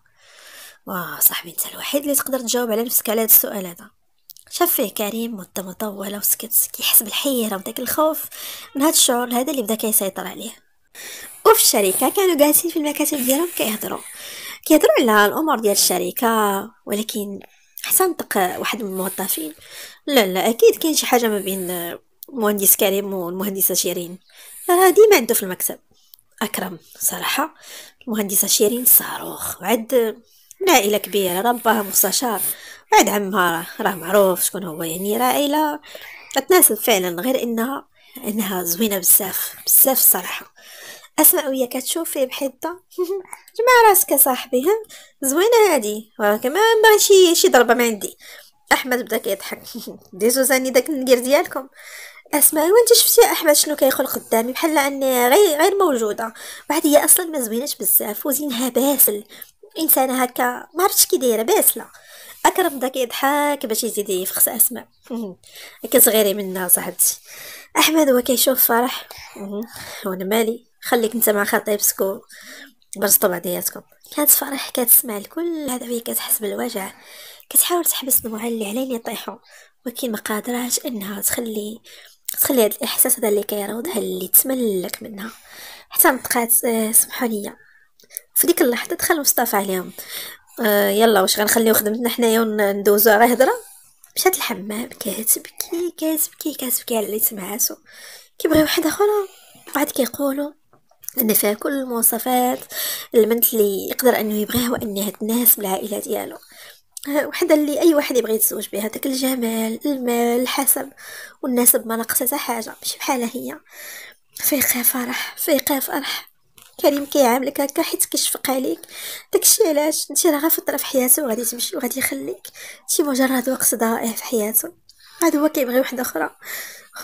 واه صاحبي انت الوحيد اللي تقدر تجاوب على نفسك على هذا السؤال هذا شاف فيه كريم مدة مطولة وسكت كيحس بالحيرة وداك الخوف من هاد الشعور هذا اللي بدا كيسيطر عليه وفي الشركة كانوا جالسين في المكاتب ديالهم كيهضروا كيهضروا على الأمور ديال الشركة ولكن حتى نطق واحد من الموظفين لا لا أكيد كاين شي حاجة ما بين المهندس كريم والمهندسة شيرين آه، ديما عنده في المكتب أكرم صراحة المهندسة شيرين صاروخ وعد عائلة كبيرة رباه مستشار بعد عمها راه معروف شكون هو يعني راه عائلة تناسب فعلا غير انها انها زوينة بزاف بزاف الصراحة اسماء وهي كتشوف فيه بحده جمع راسك صاحبي ها زوينه هادي ولكن ما باغي شي شي ضربه ما عندي احمد بدا كيضحك دي زوزاني داك النقير ديالكم اسماء وانت شفتي احمد شنو كيقول قدامي بحال اني غير غير موجوده واحد هي اصلا ما زويناش بزاف وزينها باسل انسانه هكا ما عرفتش كي دايره باسله اكرم داك يضحك باش يزيد يفخس اسماء هكا صغيري منا صاحبتي احمد هو كيشوف فرح وانا مالي خليك انت مع خطيبتكم برصطو بعضياتكم كانت فرح كتسمع الكل هذا وهي كتحس بالوجع كتحاول تحبس دموعها اللي علين يطيحوا ولكن ما قادراش انها تخلي تخلي هذا الاحساس هذا اللي كيروضها اللي تملك منها حتى نطقات آه، سمحوا لي في ديك اللحظه دخل مصطفى عليهم آه يلا واش غنخليو خدمتنا حنايا وندوزو على هضره مشات الحمام كتبكي كتبكي كتبكي على اللي سمعاتو كيبغي واحد اخر بعد كيقولوا ان فيها كل المواصفات البنت اللي يقدر انه يبغيها وانها تناسب العائله ديالو آه، وحده اللي اي واحد يبغي يتزوج بها داك الجمال المال الحسب والناس بما ناقصها حاجه ماشي بحالها هي فيقه فرح فيقه فرح كريم كيعاملك هكا حيت كيشفق عليك داكشي علاش انت راه غفطر في حياته وغادي تمشي وغادي يخليك انت مجرد وقت ضائع في حياته هذا هو كيبغي وحده اخرى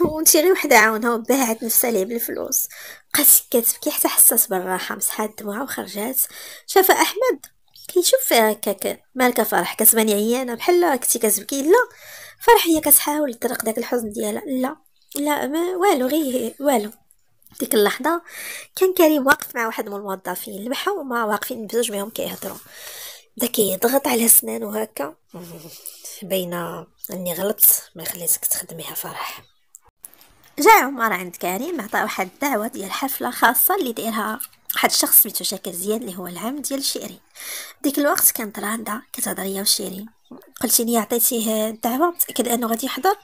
وانت غير وحده عاونها وباعت نفسها ليه بالفلوس بقات كتبكي حتى حسات بالراحه مسحات دموعها وخرجات شافها احمد كيشوف فيها هكاك مالك فرح كتباني عيانه بحال كنتي كتبكي لا فرح هي كتحاول تطرق داك الحزن ديالها لا لا ما والو غير والو ديك اللحظه كان كريم واقف مع واحد من الموظفين البحه وما واقفين بزوج بهم كيهضروا بدا كيضغط على سنانو هكا باينه اني غلطت ما خليتك تخدميها فرح جا عمر عند كريم عطاه واحد الدعوه ديال حفله خاصه اللي دايرها واحد الشخص سميتو شاكر زياد اللي هو العام ديال شيرين ديك الوقت كانت راندا كتهضر هي وشيرين قلتي لي عطيتيه الدعوه متاكد انه غادي يحضر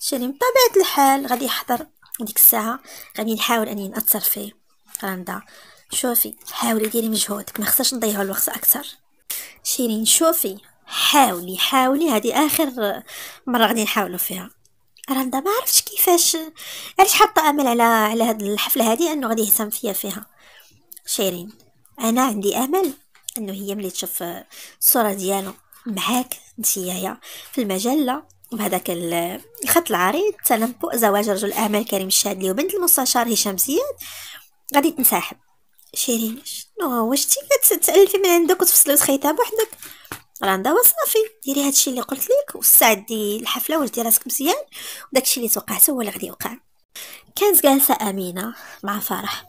شيرين بطبيعه الحال غادي يحضر ديك الساعه غادي نحاول اني ناثر فيه رندا شوفي حاولي ديري مجهودك ما خصهاش نضيعوا الوقت اكثر شيرين شوفي حاولي حاولي هذه اخر مره غادي نحاولوا فيها رندا ما عرفتش كيفاش علاش حاطه امل على على هاد الحفله هذه انه غادي يهتم فيا فيها شيرين انا عندي امل انه هي ملي تشوف الصوره ديالو معاك نتيايا في المجله بهذاك الخط العريض تلمبو زواج رجل الاعمال كريم الشادلي وبنت المستشار هشام زياد غادي تنسحب شيرين شنو واش تي كتتالفي من عندك وتفصلي وتخيطها بوحدك راندا وصافي صافي ديري هادشي اللي قلت لك وساعدي الحفله واش دير راسك مزيان وداكشي اللي توقعته هو اللي غادي يوقع كانت جالسه امينه مع فرح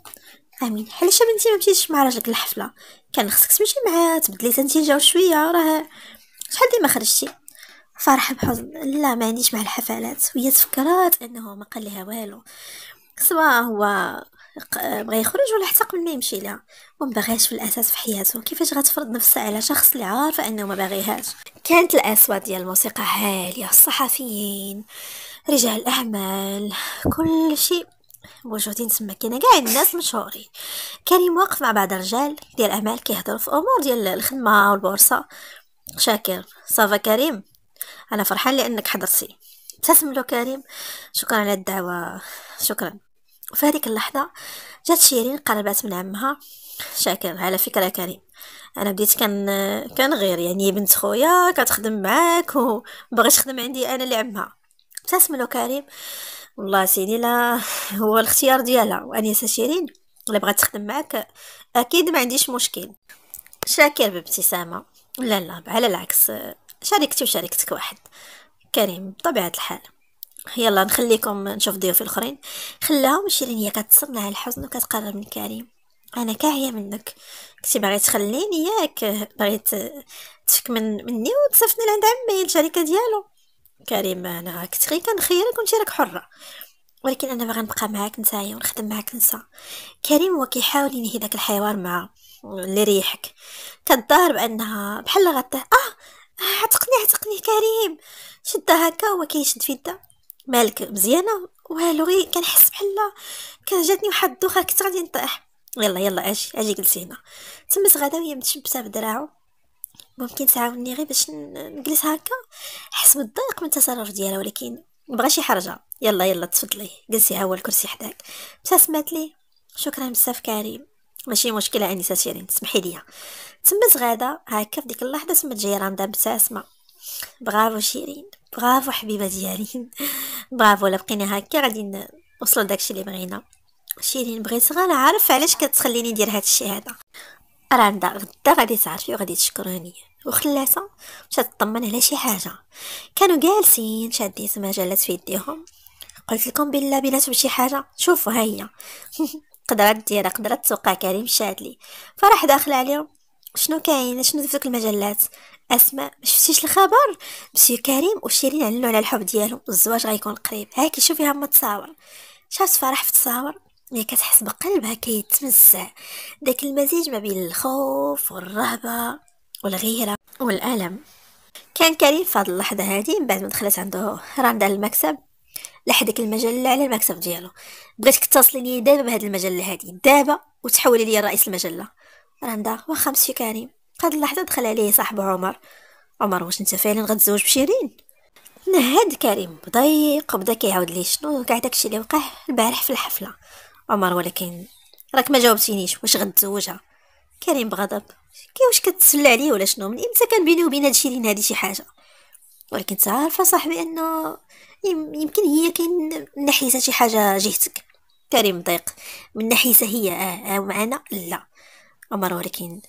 امين علاش بنتي ما مشيتيش مع راجلك الحفله كان خصك تمشي معاه تبدلي تنتي جاو شويه راه شحال ديما خرجتي فرح بحزن لا ما عنديش مع الحفلات وهي تفكرات انه ما قال لها والو سواء هو بغى يخرج ولا حتى قبل ما يمشي لها وما في الاساس في حياته كيفاش غتفرض نفسها على شخص اللي عارفه انه ما باغيهاش كانت الاصوات ديال الموسيقى عاليه الصحفيين رجال الاعمال كل شيء موجودين تما كاين كاع الناس مشهورين كريم واقف مع بعض الرجال ديال الاعمال كيهضروا في امور ديال الخدمه والبورصه شاكر صافا كريم أنا فرحان لأنك حضرتي ابتسم له كريم شكرا على الدعوة شكرا وفي هذيك اللحظة جات شيرين قربات من عمها شاكر على فكرة كريم أنا بديت كان كان غير يعني بنت خويا كتخدم معاك وبغيت تخدم عندي أنا لعمها ابتسم له كريم والله سيدي لا هو الاختيار ديالها وأنيسة شيرين الا بغات تخدم معاك اكيد ما عنديش مشكل شاكر بابتسامه لا لا على العكس شاركتي وشاركتك واحد كريم بطبيعة الحال يلا نخليكم نشوف ضيوفي الاخرين خلاهم شيرين هي كتصنع الحزن وكتقرب من كريم انا كاعيه منك كنتي باغي تخليني ياك باغي تفك من مني وتصيفطني لعند عمي الشركه ديالو كريم انا كنت غير كنخيرك وانت راك حره ولكن انا باغي نبقى معاك نتايا ونخدم معاك نسا كريم هو كيحاول ينهي داك الحوار مع اللي ريحك كتظاهر بانها بحال غطاه اه عتقني عتقني كريم شدها هكا هو كيشد في يده مالك مزيانه والو غير كنحس بحال كان جاتني واحد الدوخه كنت غادي نطيح يلا يلا اجي اجي جلسي هنا تمس غدا وهي متشبسه بدراعو ممكن تعاوني غير باش نجلس هكا حس بالضيق من التصرف ديالها ولكن بغا شي حرجه يلا يلا تفضلي جلسي ها هو الكرسي حداك ابتسمت لي شكرا بزاف كريم ماشي مشكله انسه شيرين يعني، تسمحي ليا تمت غاده هكا في ديك اللحظه تمت جيران مبتسمه برافو شيرين برافو حبيبه ديالي برافو الا بقينا هكا غادي نوصلو داكشي اللي بغينا شيرين بغيت غير نعرف علاش كتخليني ندير هادشي الشيء هذا راندا غدا غادي تعرفي وغادي تشكروني وخلاصة مشات تطمن على شي حاجه كانوا جالسين شادين مجلات في يديهم قلت لكم بلا بلا شي حاجه شوفوا ها هي قدرات ديرها قدرات توقع كريم شادلي فراح داخل عليهم شنو كاين شنو في المجلات اسماء ما شفتيش الخبر مشي كريم وشيرين اعلنوا على الحب ديالهم الزواج غيكون قريب هاكي شوفي هما تصاور شافت فرح في تصاور هي كتحس بقلبها كيتمزع داك المزيج ما بين الخوف والرهبه والغيره والالم كان كريم في اللحظه هادي من بعد ما دخلت عنده راندا المكتب لحدك المجله على المكتب ديالو بغيتك تتصلي ليا دابا بهاد المجله هادي دابا وتحولي ليا رئيس المجله رندا واخا مسيو كريم فهاد اللحظه دخل عليه صاحبو عمر عمر واش انت فعلا غتزوج بشيرين نهد كريم ضيق وبدا كيعاود ليه شنو كاع داكشي اللي وقع البارح في الحفله عمر ولكن راك ما جاوبتينيش واش غتزوجها كريم بغضب كي واش كتسلى عليه ولا شنو من امتى كان بيني وبين هادشي اللي هادي شي حاجه ولكن تعرف صاحبي انه يمكن هي كاين من ناحيه شي حاجه جهتك كريم ضيق من ناحيه هي اه, آه معانا لا عمر ولكن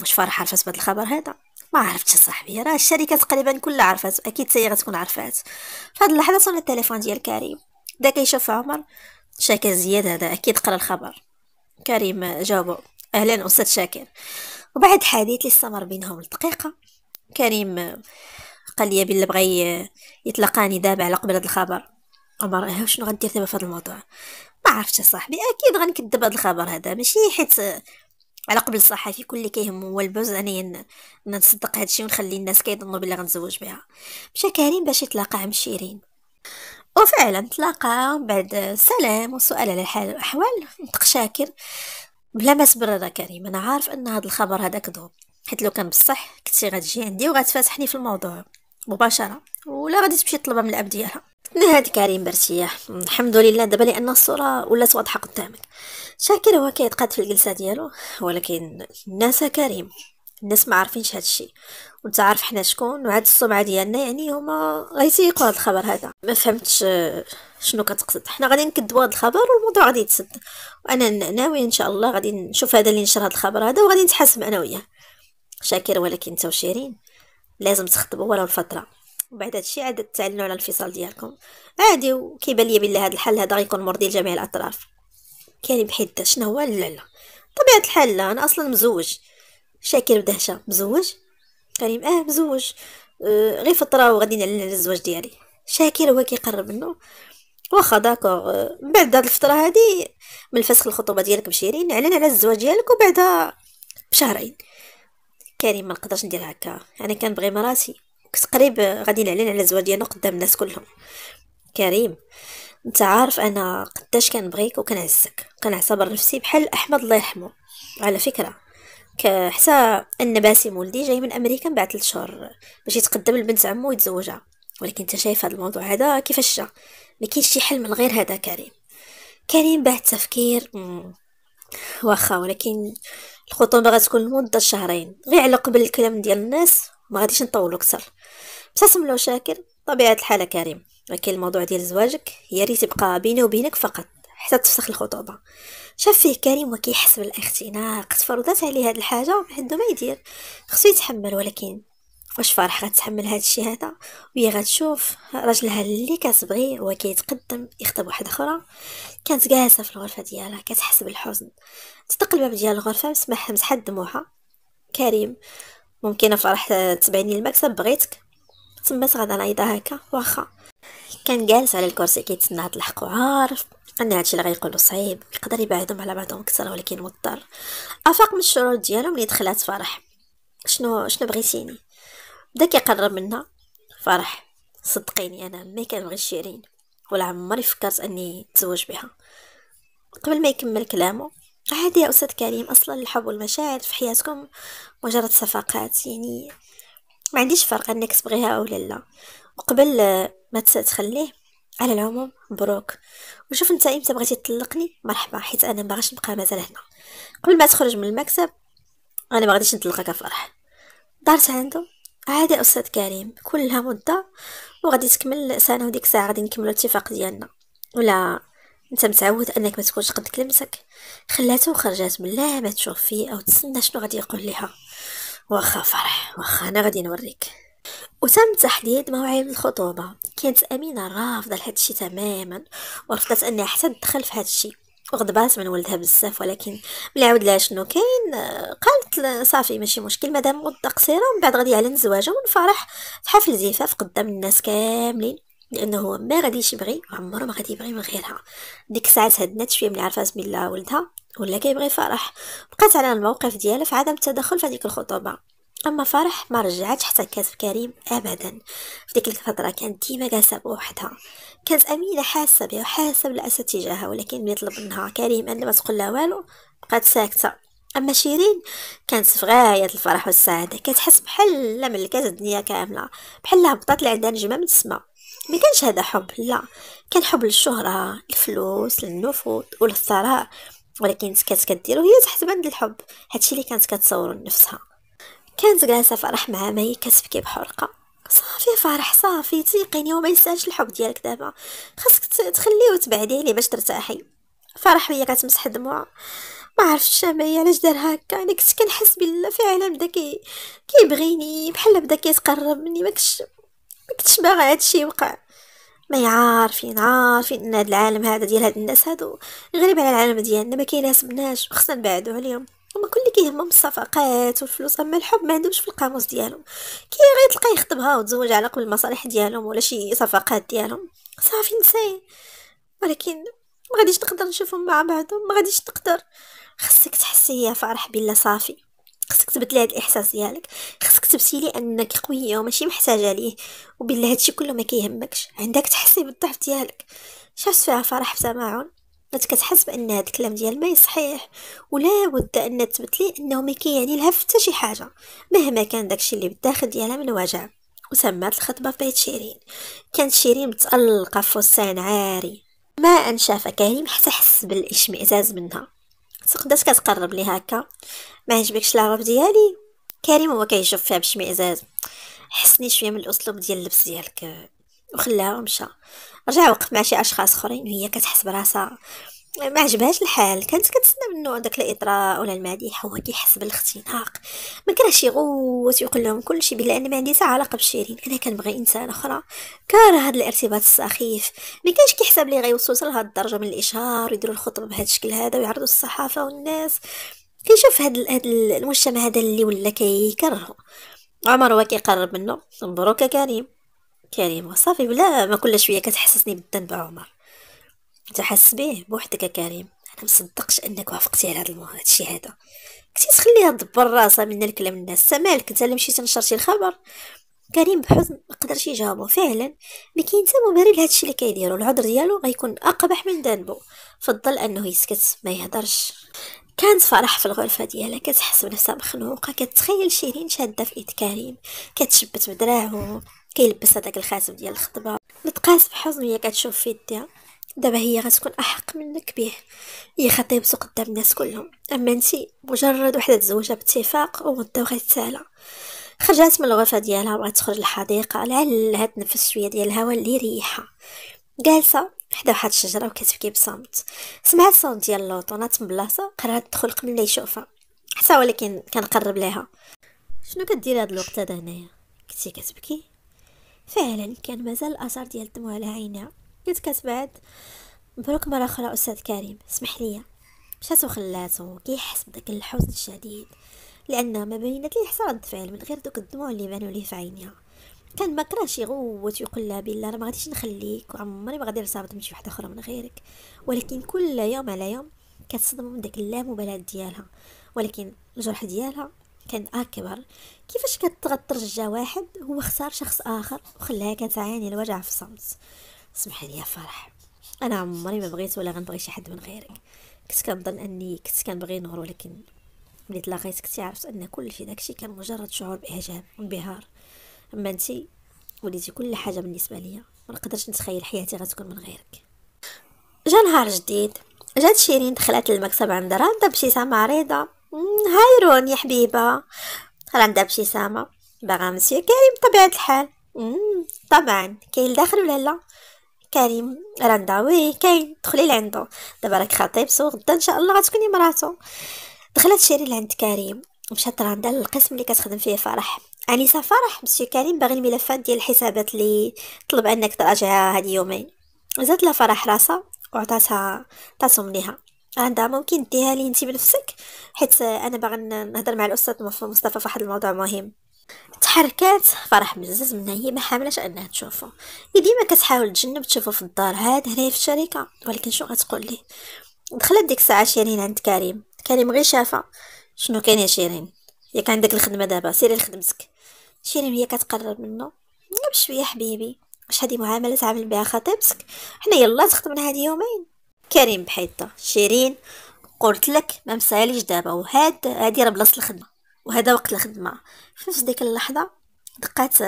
واش فرحه عرفت بهذا الخبر هذا ما عرفتش صاحبي راه الشركه تقريبا كلها عرفات اكيد هي غتكون عرفات فهاد اللحظه صون التليفون ديال كريم بدا كيشوف عمر شاكر زياد هذا اكيد قرا الخبر كريم جاوبو اهلا استاذ شاكر وبعد حديث اللي استمر بينهم دقيقه كريم قال لي بلي بغى يتلقاني دابا على قبل هذا الخبر عمر ها شنو غندير دابا في هذا الموضوع ما عرفتش صاحبي اكيد غنكذب هذا الخبر هذا ماشي حيت على قبل الصحافي كل اللي كيهمو هو البوز انايا نصدق الشيء ونخلي الناس كيظنوا بلي غنزوج بها مشى كريم باش يتلاقى عم شيرين وفعلا تلاقى بعد سلام وسؤال على الحال والاحوال نطق شاكر بلا ما تبرر كريم انا عارف ان هذا الخبر هذا كذوب حيت لو كان بصح كنتي غتجي عندي وغتفاتحني في الموضوع مباشره ولا غادي تمشي تطلبها من الاب ديالها هاد كريم برتياح الحمد لله دابا لان الصوره ولات واضحه قدامك شاكر هو كيتقاد في الجلسه ديالو ولكن الناس كريم الناس ما عارفينش هذا الشيء وانت عارف حنا شكون وهاد السمعه ديالنا يعني هما غيسيقوا هاد الخبر هذا ما فهمتش شنو كتقصد حنا غادي نكدوا هاد الخبر والموضوع غادي يتسد وانا ناوي ان شاء الله غادي نشوف هذا اللي نشر هاد الخبر هذا وغادي نتحاسب انا وياه شاكر ولكن وشيرين لازم تخطبوا ولو لفتره وبعد هادشي عاد تعلنوا على الانفصال ديالكم عادي وكيبان لي بالله هذا الحل هذا غيكون مرضي لجميع الاطراف كريم بحده شنو هو لا طبيعه الحال لا انا اصلا مزوج شاكر بدهشه مزوج كريم اه مزوج آه غير فتره وغادي نعلن على الزواج ديالي شاكر هو كيقرب منه واخا داكوغ آه، من بعد هاد الفتره هادي من فسخ الخطوبه ديالك بشيرين نعلن على الزواج ديالك وبعدها بشهرين كريم ما نقدرش ندير هكا انا كنبغي مراتي كنت قريب غادي نعلن على الزواج ديالنا قدام الناس كلهم كريم انت عارف انا قداش كنبغيك وكنعزك كنعتبر نفسي بحال احمد الله يرحمه على فكره حتى ان باسم ولدي جاي من امريكا من بعد 3 شهور باش يتقدم لبنت عمو ويتزوجها ولكن انت شايف هذا الموضوع هذا كيفاش جا ما كاينش شي حل من غير هذا كريم كريم بعد تفكير واخا ولكن الخطوبه غتكون لمده شهرين غير على قبل الكلام ديال الناس ما غاديش نطولو اكثر ابتسم له شاكر طبيعه الحال كريم ولكن الموضوع ديال زواجك يا ريت يبقى بيني وبينك فقط حتى تفسخ الخطوبه شاف فيه كريم وكيحس بالاختناق تفرضت عليه هاد الحاجه عنده ما يدير خصو يتحمل ولكن واش فرح غتحمل هاد الشيء هذا وهي غتشوف راجلها اللي كتبغي هو كيتقدم يخطب واحد اخرى كانت جالسه في الغرفه ديالها كتحس بالحزن تصدق الباب ديال الغرفه مسمح مسحات دموعها كريم ممكن فرح تبعني المكتب بغيتك تما غدا نايضه هكا واخا كان جالس على الكرسي كيتسنى تلحق وعارف ان هادشي اللي غيقولو صعيب يقدر يبعدهم على بعضهم اكثر ولكن مضطر افاق من الشروط ديالهم اللي دخلات فرح شنو شنو بغيتيني بدا كيقرب منها فرح صدقيني انا ما كنبغي شيرين ولا عمري فكرت اني نتزوج بها قبل ما يكمل كلامه عادي يا استاذ كريم اصلا الحب والمشاعر في حياتكم مجرد صفقات يعني ما عنديش فرق انك تبغيها او لا وقبل ما تخليه على العموم مبروك وشوف انت امتى بغيتي تطلقني مرحبا حيت انا ما غاش نبقى مازال هنا قبل ما تخرج من المكتب انا ما غاديش نطلقك فرح دارت عنده عادي استاذ كريم كلها مده وغادي تكمل سنه وديك الساعه غادي نكملو الاتفاق ديالنا ولا انت متعود انك ما تكونش قد كلمتك خلاته وخرجات بلا ما تشوف فيه او تسنى شنو غادي يقول لها واخا فرح واخا انا غادي نوريك وتم تحديد موعد الخطوبه كانت امينه رافضه لهذا الشيء تماما ورفضت انها حتى تدخل في هذا الشيء وغضبات من ولدها بزاف ولكن ملي عاود لها شنو كاين آه، قالت صافي ماشي مشكل مادام مده قصيره ومن بعد غادي يعلن زواجه ونفرح في حفل زفاف قدام الناس كاملين لانه هو ما غاديش يبغي عمره ما غادي يبغي من غيرها ديك الساعات هدنات شويه ملي عرفات بلي ولدها ولا كيبغي فرح بقات على الموقف ديالها في عدم التدخل في هذيك الخطوبه اما فرح ما رجعت حتى كاتب كريم ابدا في ديك الفتره كانت ديما جالسه بوحدها كانت أمينة حاسة بها وحاسة بالأسى تجاهها ولكن من يطلب منها كريم أن ما تقول لها والو بقات ساكتة أما شيرين كانت في غاية الفرح والسعادة كتحس بحال ملكات الدنيا كاملة بحال هبطات عندها نجمة من السما ما كانش هذا حب لا كان حب للشهرة الفلوس للنفوذ والثراء ولكن كانت كديرو هي تحت بند الحب هادشي اللي كانت كتصورو لنفسها كانت جالسه فرح مع هي كتبكي بحرقه صافي فرح صافي تيقيني وما ينساش الحب ديالك دابا خاصك تخليه وتبعدي عليه باش ترتاحي فرح وهي كتمسح دموع ما عرفتش الشمعية علاش دار هكا انا كنت كنحس بالله فعلا بدا كي كيبغيني بحال بدا كيتقرب مني ما كنتش ما كنتش باغا هادشي يوقع ما عارفين عارفين ان هاد العالم هذا ديال هاد الناس هادو غريب على العالم ديالنا ما كيناسبناش وخصنا نبعدو عليهم هما كل اللي كيهمهم الصفقات والفلوس اما الحب ما عندهمش في القاموس ديالهم كي غير تلقى يخطبها وتزوج على قبل المصالح ديالهم ولا شي صفقات ديالهم صافي نساي ولكن ما غاديش نقدر نشوفهم مع بعضهم ما غاديش نقدر خصك تحسي يا فرح بالله صافي خصك تبدلي هاد الاحساس ديالك خصك تبسي لي انك قويه وماشي محتاجه ليه وبالله هادشي كله ما كيهمكش عندك تحسي بالضعف ديالك شفت فيها فرح تماعون بقات كتحس بان هاد الكلام ديال ما صحيح ولا بد ان تثبت لي انه ما كيعني لها حتى شي حاجه مهما كان داكشي اللي بالداخل ديالها من وجع وسمات الخطبه بيت شيرين كانت شيرين متالقه فستان عاري ما ان شاف كريم حتى حس بالاشمئزاز منها تقدرت كتقرب لي هكا ما عجبكش العرب ديالي كريم هو كيشوف فيها باشمئزاز حسني شويه من الاسلوب ديال اللبس ديالك وخلاها ومشى رجع وقف مع شي اشخاص اخرين وهي كتحس براسها ما عجبهاش الحال كانت كتسنى منه داك الاطراء ولا المديح هو كيحس بالاختناق ما كرهش يغوت ويقول لهم كلشي بلا انا ما عندي حتى علاقه بالشيرين انا كنبغي انسان اخرى كاره هذا الارتباط السخيف ما كانش كيحسب لي غيوصل لهاد الدرجه من الاشهار ويديروا الخطب بهذا الشكل هذا ويعرضوا الصحافه والناس كيشوف هاد, هاد المجتمع هذا اللي ولا كيكرهه عمر هو كيقرب منه مبروك كريم كريم صافي بلا ما كل شويه كتحسسني بالذنب عمر انت حاسس بيه بوحدك كريم انا مصدقش انك وافقتي على هذا الشيء هذا كنتي تخليها تدبر راسها من الكلام الناس سمالك مالك انت اللي مشيتي نشرتي الخبر كريم بحزن ما قدرش يجاوبو فعلا ما كاين حتى مبرر لهذا الشيء اللي كيديرو العذر ديالو غيكون اقبح من ذنبو فضل انه يسكت ما يهضرش كانت فرح في الغرفة ديالها كتحس بنفسها مخنوقة كتخيل شيرين شادة في إيد كريم كتشبت بدراعو كيلبس هذاك الخاتم ديال الخطبه نتقاس بحزن وهي كتشوف في يديها دابا هي غتكون احق منك به هي خطيبته قدام الناس كلهم اما انتي مجرد وحده تزوجها باتفاق وغدا وغيتسالى خرجات من الغرفه ديالها بغات تخرج للحديقه لعلها تنفس شويه ديال الهواء اللي ريحه جالسه حدا واحد الشجره وكتبكي بصمت سمعت صوت ديال اللوطونات بلاصه قررت تدخل قبل ما يشوفها حتى ولكن كنقرب ليها شنو كدير هاد الوقت هذا هنايا كنتي كتبكي فعلا كان مازال الاثار ديال الدم على عينيها قلت كتبعد مبروك مره اخرى استاذ كريم اسمح لي مشات وخلاتو كيحس بداك الحزن الشديد لان ما بينت ليه رد فعل من غير دوك الدموع اللي بانوا ليه في عينيها كان ما يغوت ويقول لها بالله انا ما غاديش نخليك وعمري ما غادي نرتبط بشي وحده اخرى من غيرك ولكن كل يوم على يوم كتصدم من داك اللامبالاه ديالها ولكن الجرح ديالها كان أكبر آه، كيفاش كتغطر جا واحد هو خسر شخص آخر وخلاها كتعاني الوجع في الصمت لي يا فرح أنا عمري ما بغيت ولا غنبغي شي حد من غيرك كنت كنظن أني كنت كنبغي نهر ولكن ملي تلاقيتك كنت عرفت أن كلشي داكشي كان مجرد شعور بإعجاب وانبهار أما نتي وليتي كل حاجة بالنسبة ليا ما نقدرش نتخيل حياتي غتكون من غيرك جا نهار جديد جات شيرين دخلت المكتب عند راندا بشيسة مريضة هاي رون يا حبيبة رندا بابتسامة باغا مسيو كريم بطبيعة الحال طبعا كاين الداخل ولا لا كريم رندا وي كاين دخلي لعندو دابا راك خطيب سو غدا ان شاء الله غتكوني مراتو دخلت شيرين لعند كريم مشات رندا للقسم اللي كتخدم فيه فرح انيسه فرح مسيو كريم باغي الملفات ديال الحسابات اللي طلب انك تراجعها هاد يومين زادت لها فرح راسها وعطاتها عطاتهم ليها عندها ممكن ديها لي انت بنفسك حيت انا باغا نهضر مع الاستاذ مصطفى في واحد الموضوع مهم تحركات فرح مزز منها هي ما حاملاش انها تشوفو هي ديما كتحاول تجنب تشوفو في الدار هاد هنايا في الشركه ولكن شنو غتقول لي دخلت ديك الساعه شيرين عند كريم كريم غير شافها شنو كاين يا شيرين ياك عندك الخدمه دابا سيري لخدمتك شيرين هي كتقرب منه بشويه حبيبي واش هذه معامله تعامل بها خطيبتك حنا يلا تخدمنا هاد يومين كريم بحيطة شيرين قلت لك ما مساليش دابا وهاد هادي راه بلاصه الخدمه وهذا وقت الخدمه في نفس ديك اللحظه دقات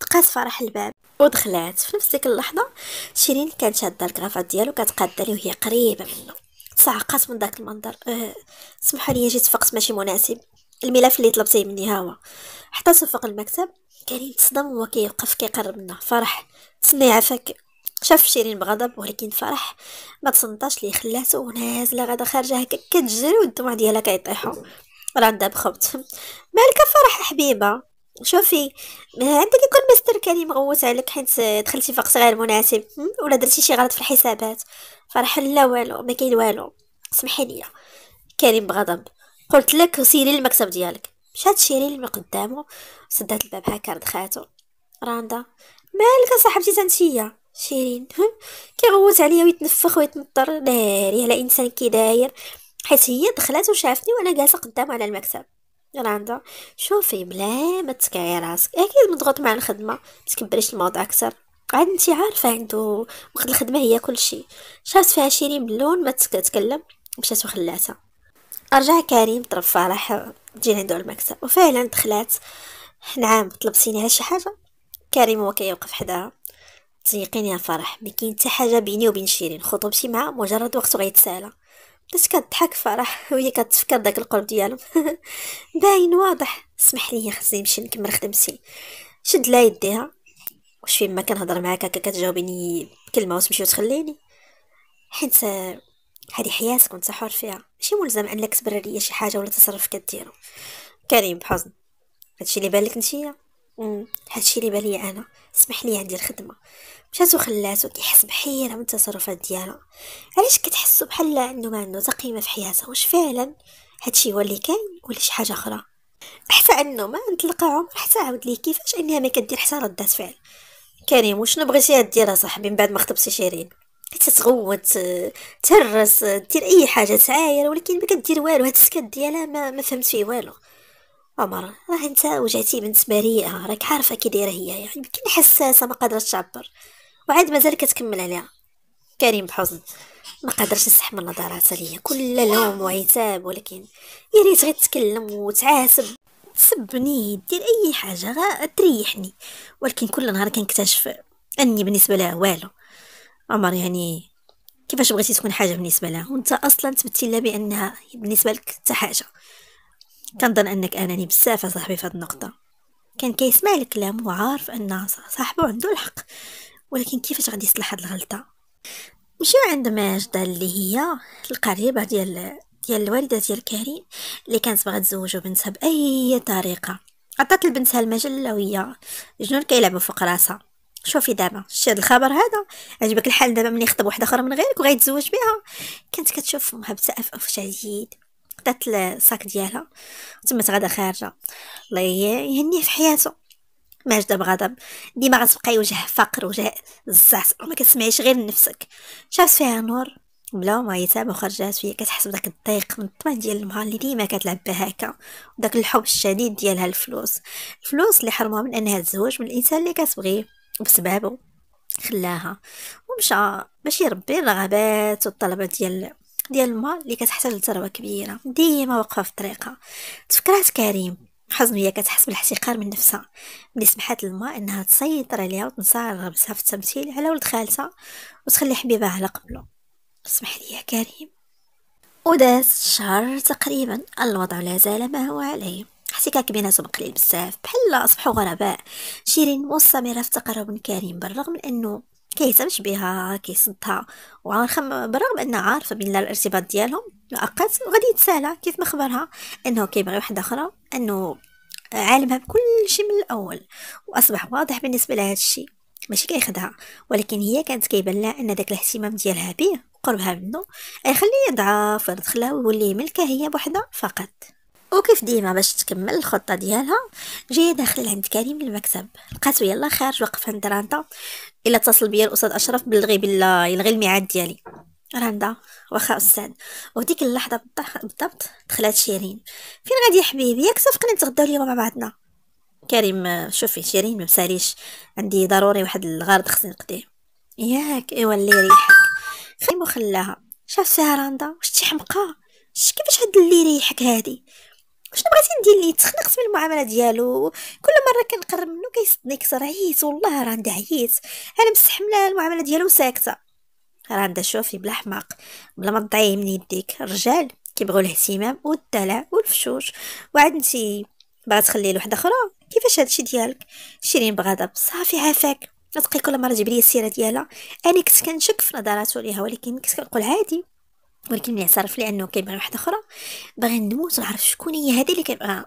دقات فرح الباب ودخلات في نفس ديك اللحظه شيرين كانت شاده الكرافات ديالو كتقاد ليه وهي قريبه منه تصعقات من داك المنظر أه سمحوا لي جيت فقط ماشي مناسب الملف اللي طلبتيه مني هو حتى فوق المكتب كريم تصدم وهو كيوقف كيقرب منها فرح تسني عافاك شاف شيرين بغضب ولكن فرح ما تصنتاش ليه خلاته ونازله غادا خارجه هكا كتجري والدمع ديالها كيطيحوا عندها بخبط مالك فرح حبيبه شوفي عندك يكون مستر كريم مغوت عليك حيت دخلتي فوق غير مناسب ولا درتي شي غلط في الحسابات فرح لا والو ما كاين والو سمحي لي كريم بغضب قلت لك سيري للمكتب ديالك مشات شيرين من قدامه سدات الباب هكا ردخاتو راندا مالك صاحبتي تنتيه شيرين كيغوت عليا ويتنفخ ويتنطر ناري على انسان كي داير حيت هي دخلت وشافتني وانا جالسه قدام على المكتب راندا شوفي بلا ما تكعي راسك اكيد مضغوط مع الخدمه تكبريش الموضوع اكثر عاد انت عارفه عنده وقت الخدمه هي كل شيء شافت فيها شيرين باللون ما تتكلم مشات وخلاتها ارجع كريم طرف راح تجي عندو المكتب وفعلا دخلات نعم طلبتيني على شي حاجه كريم هو كيوقف حداها تيقين يا فرح ما كاين حتى حاجه بيني وبين شيرين خطوبتي معها مجرد وقت غيتسالى بس كضحك فرح وهي كتفكر داك القلب ديالهم باين واضح سمح لي خصني نمشي نكمل خدمتي شد لا يديها واش فين ما كنهضر معاك هكا كتجاوبيني بكلمه وتمشي وتخليني حيت هذه حياتك وانت حر فيها ماشي ملزم انك تبرر ليا شي حاجه ولا تصرف كديرو كريم بحزن هادشي اللي بالك نتيا هادشي اللي بالي انا سمح لي عندي الخدمه مشات وخلاتو كيحس بحيره من التصرفات ديالها علاش كتحسو بحال عنده ما عنده قيمه في حياته واش فعلا هادشي هو اللي كاين ولا شي حاجه اخرى حتى انه ما عمر حتى عاود ليه كيفاش انها ما كدير حتى ردات فعل كريم وشنو بغيتي دير صاحبي من بعد ما خطبتي شيرين تتغوت تهرس دير اي حاجه تعاير ولكن ما كدير والو هاد السكات ديالها ما, ما فهمت فيه والو عمر راه انت وجعتي بنت بريئه راك عارفه كي دايره هي يعني يمكن حساسه ما قادرش تعبر وعاد مازال كتكمل عليها كريم بحزن ما قادرش نستحمل نظراتها ليا كل لوم وعتاب ولكن يا ريت غير تكلم وتعاتب تسبني دير اي حاجه غا تريحني ولكن كل نهار كنكتشف اني بالنسبه لها والو عمر يعني كيفاش بغيتي تكون حاجه بالنسبه لها وانت اصلا تبتي لها بانها بالنسبه لك حتى حاجه كنظن انك اناني بزاف صاحبي في هذه النقطه كان كيسمع الكلام وعارف ان صاحبو عنده الحق ولكن كيفاش غادي يصلح هاد الغلطه مشيو عند ماجدة اللي هي القريبه ديال ديال الوالده ديال كريم اللي كانت باغا تزوجو بنتها باي طريقه عطات لبنتها المجله وهي جنون كيلعبوا فوق راسها شوفي دابا شتي هاد الخبر هذا عجبك الحال دابا ملي يخطب واحد اخر من غيرك وغيتزوج بها كانت كتشوف امها بتأفف شديد عطات الساك ديالها تمت غدا خارجه الله يهنيه في حياته ماجده بغضب ديما غتبقاي وجه فقر وجه الزعس وما كتسمعيش غير لنفسك شافت فيها نور بلا ما يتابع خرجات وهي كتحس بداك الضيق من الطمان ديال المها اللي ديما كتلعب بها هكا وداك الحب الشديد ديالها الفلوس الفلوس اللي حرمها من انها تزوج من الانسان اللي كتبغيه وبسبابه خلاها ومشى باش يربي الرغبات والطلبات ديال ديال الماء اللي كتحتاج لثروه كبيره ديما واقفه في الطريقه تفكرات كريم حزم هي كتحس بالاحتقار من نفسها ملي سمحات للماء انها تسيطر عليها وتنصار رمسها في التمثيل على ولد خالتها وتخلي حبيبها على قبله اسمح لي يا كريم وداز شهر تقريبا الوضع لا زال ما هو عليه احتكاك بيناتهم قليل بزاف بحال اصبحوا غرباء شيرين مستمره في تقرب من كريم بالرغم من انه كيهتمش بها كيصدها وغنخم بالرغم انها عارفه بان الارتباط ديالهم مؤقت وغادي يتسالى كيف ما خبرها انه كيبغي وحده اخرى انه عالمها بكل شيء من الاول واصبح واضح بالنسبه لها الشيء ماشي كيخدها ولكن هي كانت كيبان لها ان داك الاهتمام ديالها به وقربها منه غيخليه يضعف ويتخلى ويولي ملكه هي بوحدها فقط وكيف ديما باش تكمل الخطه ديالها جايه داخله لعند كريم المكتب لقاتو يلا خارج واقف عند رانتا الا اتصل بيا الاستاذ اشرف بلغي بلا يلغي الميعاد ديالي رندا واخا استاذ وديك اللحظه بالضبط دخلت شيرين فين غادي يا حبيبي ياك صافقنا نتغداو اليوم مع بعضنا كريم شوفي شيرين ما مساليش عندي ضروري واحد الغرض خصني نقضيه ياك ايوا اللي يريحك خيم وخلاها شاف سهراندا واش تحمقه كيفاش هاد اللي يريحك هادي شنو بغيتي ندير ليه تخنقت من المعامله ديالو كل مره كنقرب منه كيصدني كثر عييت والله راه عندها عييت انا مستحمله المعامله ديالو ساكته راه عندها شوفي بلا حماق بلا ما تضيعي من يديك الرجال كيبغيو الاهتمام والدلع والفشوش وعاد نتي باغا تخلي لواحد اخرى كيفاش هادشي ديالك شيرين بغضب صافي عافاك تبقي كل مره تجيب لي السيره ديالها انا كنت كنشك في نظراته ليها ولكن كنت كنقول عادي ولكن ملي اعترف لي انه كيبغي وحده اخرى باغي نموت ونعرف شكون هي هذه اللي كنبغيها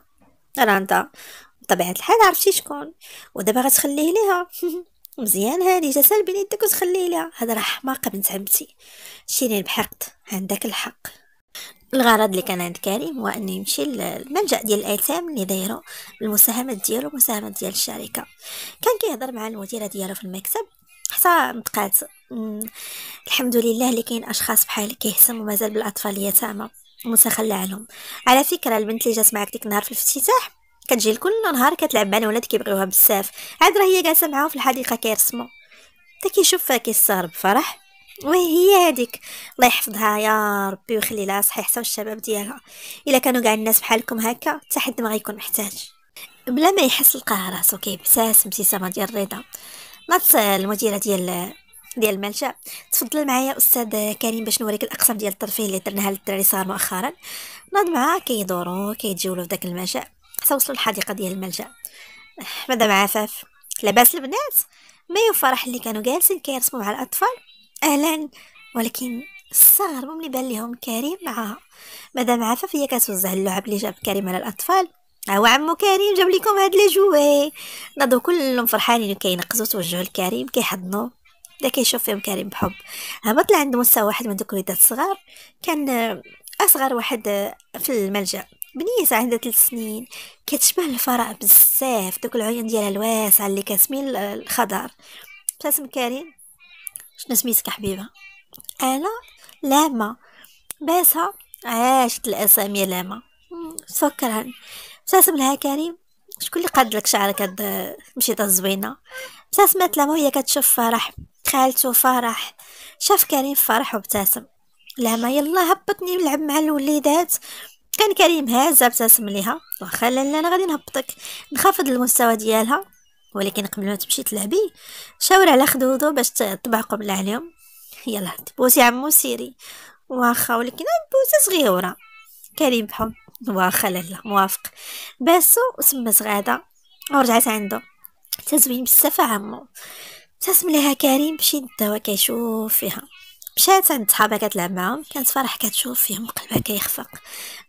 راه انت بطبيعه الحال عرفتي شكون ودابا غتخليه ليها مزيان هادي جسال بين يدك وتخليه ليها هذا راه حماقه بنت عمتي شيني بحقد عندك الحق الغرض اللي كان عند كريم هو انه يمشي للملجا ديال الايتام اللي دايرو المساهمات ديالو المساهمات ديال الشركه كان كيهضر مع المديره ديالو في المكتب حتى بقات الحمد لله اللي كاين اشخاص بحال كيهتموا مازال بالاطفال اليتامى متخلى عنهم على فكره البنت اللي جات معاك ديك النهار في الافتتاح كتجي كل نهار كتلعب مع الولاد كيبغيوها بزاف عاد راه هي جالسه معاهم في الحديقه كيرسموا حتى كيشوفها كيستغرب فرح وهي هذيك الله يحفظها يا ربي ويخلي لها صحيح حتى الشباب ديالها الا كانوا كاع الناس بحالكم هكا حتى حد ما غيكون محتاج بلا ما يحس لقاه راسو كيبتسم ابتسامه ديال الرضا نفس المديره ديال ديال الملجا تفضل معايا استاذ كريم باش نوريك الاقسام ديال الترفيه اللي درناها للدراري صار مؤخرا ناض معاه كيدورو كيتجولوا في داك الملجا حتى وصلوا للحديقه ديال الملجا مدام عفاف لاباس البنات ما يفرح اللي كانوا جالسين كيرسموا مع الاطفال اهلا ولكن استغربوا ملي بان لهم كريم مع مدام عفاف هي كتوزع اللعب اللي جاب كريم على الاطفال هو عمو كريم جاب لكم هاد لي جوي ناضو كلهم فرحانين كينقزو توجهو لكريم كيحضنو بدا كيشوف فيهم كريم بحب هبط طلع عند مستوى واحد من دوك الوليدات الصغار كان اصغر واحد في الملجا بنيته عندها ثلاث سنين كتشبه الفراء بزاف دوك العيون ديالها الواسعه اللي كتميل الخضر ابتسم كريم شنو سميتك حبيبه انا لاما باسها عاشت الاسامي لاما سكرا ابتسم لها كريم شكون اللي قاد لك شعرك هاد مشيطه زوينه ابتسمت لها وهي كتشوف فرح خالته فرح شاف كريم فرح وابتسم لما يلا هبطني نلعب مع الوليدات كان كريم هازه ابتسم ليها واخا لالا انا غادي نهبطك نخفض المستوى ديالها ولكن قبل ما تمشي تلعبي شاور على خدودو باش تطبع قبل عليهم يلا تبوسي عمو سيري واخا ولكن بوسه صغيره كريم بحب واخا لالا موافق باسو وسمات غاده ورجعت عنده تزوين بزاف عمو ابتسم ليها كريم بشي داوا كيشوف فيها مشات عند صحابها كتلعب معاهم كانت فرح كتشوف فيهم قلبها كيخفق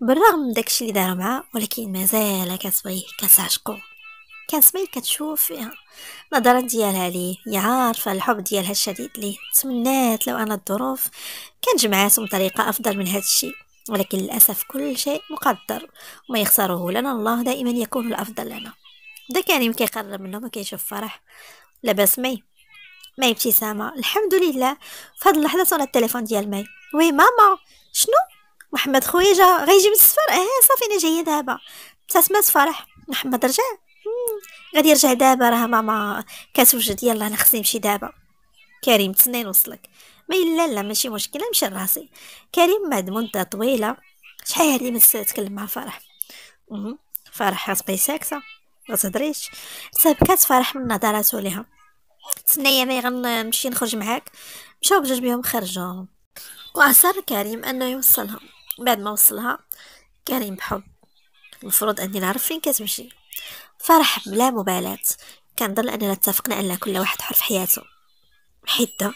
بالرغم من داكشي اللي داروا معاه ولكن مازال كتبغيه كتعشقو كانت سمية كتشوف فيها نظرا ديالها ليه هي عارفة الحب ديالها الشديد ليه تمنات لو أن الظروف كان جمعاتهم بطريقة أفضل من هادشي ولكن للأسف كل شيء مقدر وما يخسره لنا الله دائما يكون الأفضل لنا ده كريم كيقرب منهم وكيشوف فرح لاباس مي مي ابتسامة الحمد لله فهاد اللحظة صونا التليفون ديال مي وي ماما شنو محمد خويا جا غيجي من السفر اه صافي انا جايه دابا تسمات فرح محمد رجع غادي يرجع دابا راه ماما كتوجد يلا انا خصني نمشي دابا كريم تسنين وصلك ما لا لا ماشي مشكله مشى راسي كريم بعد مده طويله شحال هادي ما تكلم مع فرح فرح غتبقي ساكته ما تهضريش سبكات فرح من نظراته ليها تسنايا ما غنمشي نخرج معاك مشاو بجوج بيهم خرجوا وعصر كريم انه يوصلها بعد ما وصلها كريم بحب المفروض اني نعرف فين كتمشي فرح بلا مبالاه كنظن اننا اتفقنا ان كل واحد حر في حياته حده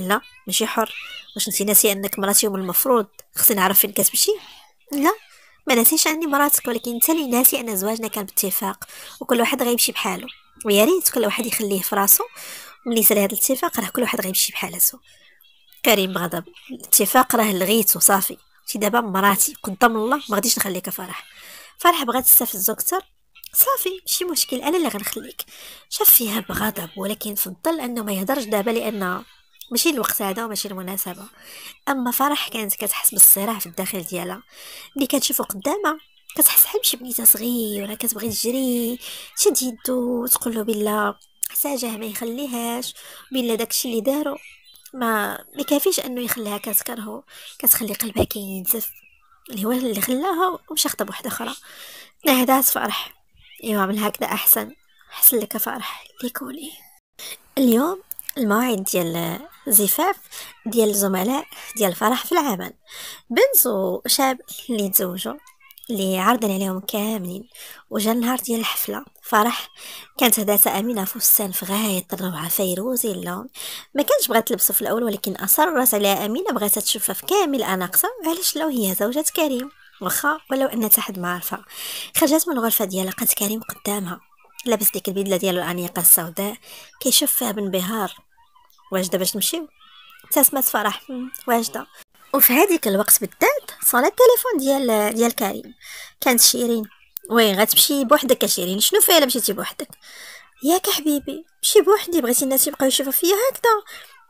لا ماشي حر واش نتي ناسي انك مراتي ومن المفروض خصني نعرف فين كتمشي لا ما ناسيش عني مراتك ولكن انت اللي ناسي ان زواجنا كان باتفاق وكل واحد غيمشي بحاله ويا ريت كل واحد يخليه في راسو ملي سال هذا الاتفاق راه كل واحد غيمشي بحالاتو كريم بغضب الاتفاق راه لغيتو صافي شي دابا مراتي قدام الله ما غاديش نخليك فرح فرح بغات تستفزو اكثر صافي ماشي مشكل انا اللي غنخليك شاف فيها بغضب ولكن فضل انه ما يهدرش دابا لان ماشي الوقت هذا ماشي المناسبه اما فرح كانت كتحس بالصراع في الداخل ديالها ملي كتشوفو قدامها كتحس بحال شي بنيته صغيره كتبغي تجري تشد يدو وتقول له بالله احتاجه ما يخليهاش بالله داكشي اللي دارو ما ما كافيش انه يخليها كتكرهو كتخلي قلبها كينزف اللي هو اللي خلاها ومشى خطب وحده اخرى نهدات فرح ايوا عمل هكذا احسن حسن لك فرح ليكوني اليوم المواعيد ديال زفاف ديال الزملاء ديال الفرح في العمل بنت وشاب اللي تزوجوا اللي عرضنا عليهم كاملين وجا النهار ديال الحفله فرح كانت هداتها امينه فستان في غايه الروعه فيروزي اللون ما كانش بغات تلبسه في الاول ولكن اصرت على امينه بغاتها تشوفها في كامل اناقصه علاش لو هي زوجة كريم واخا ولو ان تحد ما عارفه خرجت من الغرفه ديالها لقات كريم قدامها لابس ديك البدله ديالو الانيقه السوداء كيشوف فيها بانبهار واجده باش نمشيو ابتسمت فرح واجده وفي هذيك الوقت بالذات صار التليفون ديال ديال كريم كانت شيرين وي غتمشي بوحدك شيرين شنو فيها مشيتي بوحدك ياك حبيبي مشي بوحدي بغيتي الناس يبقاو يشوفوا فيا هكذا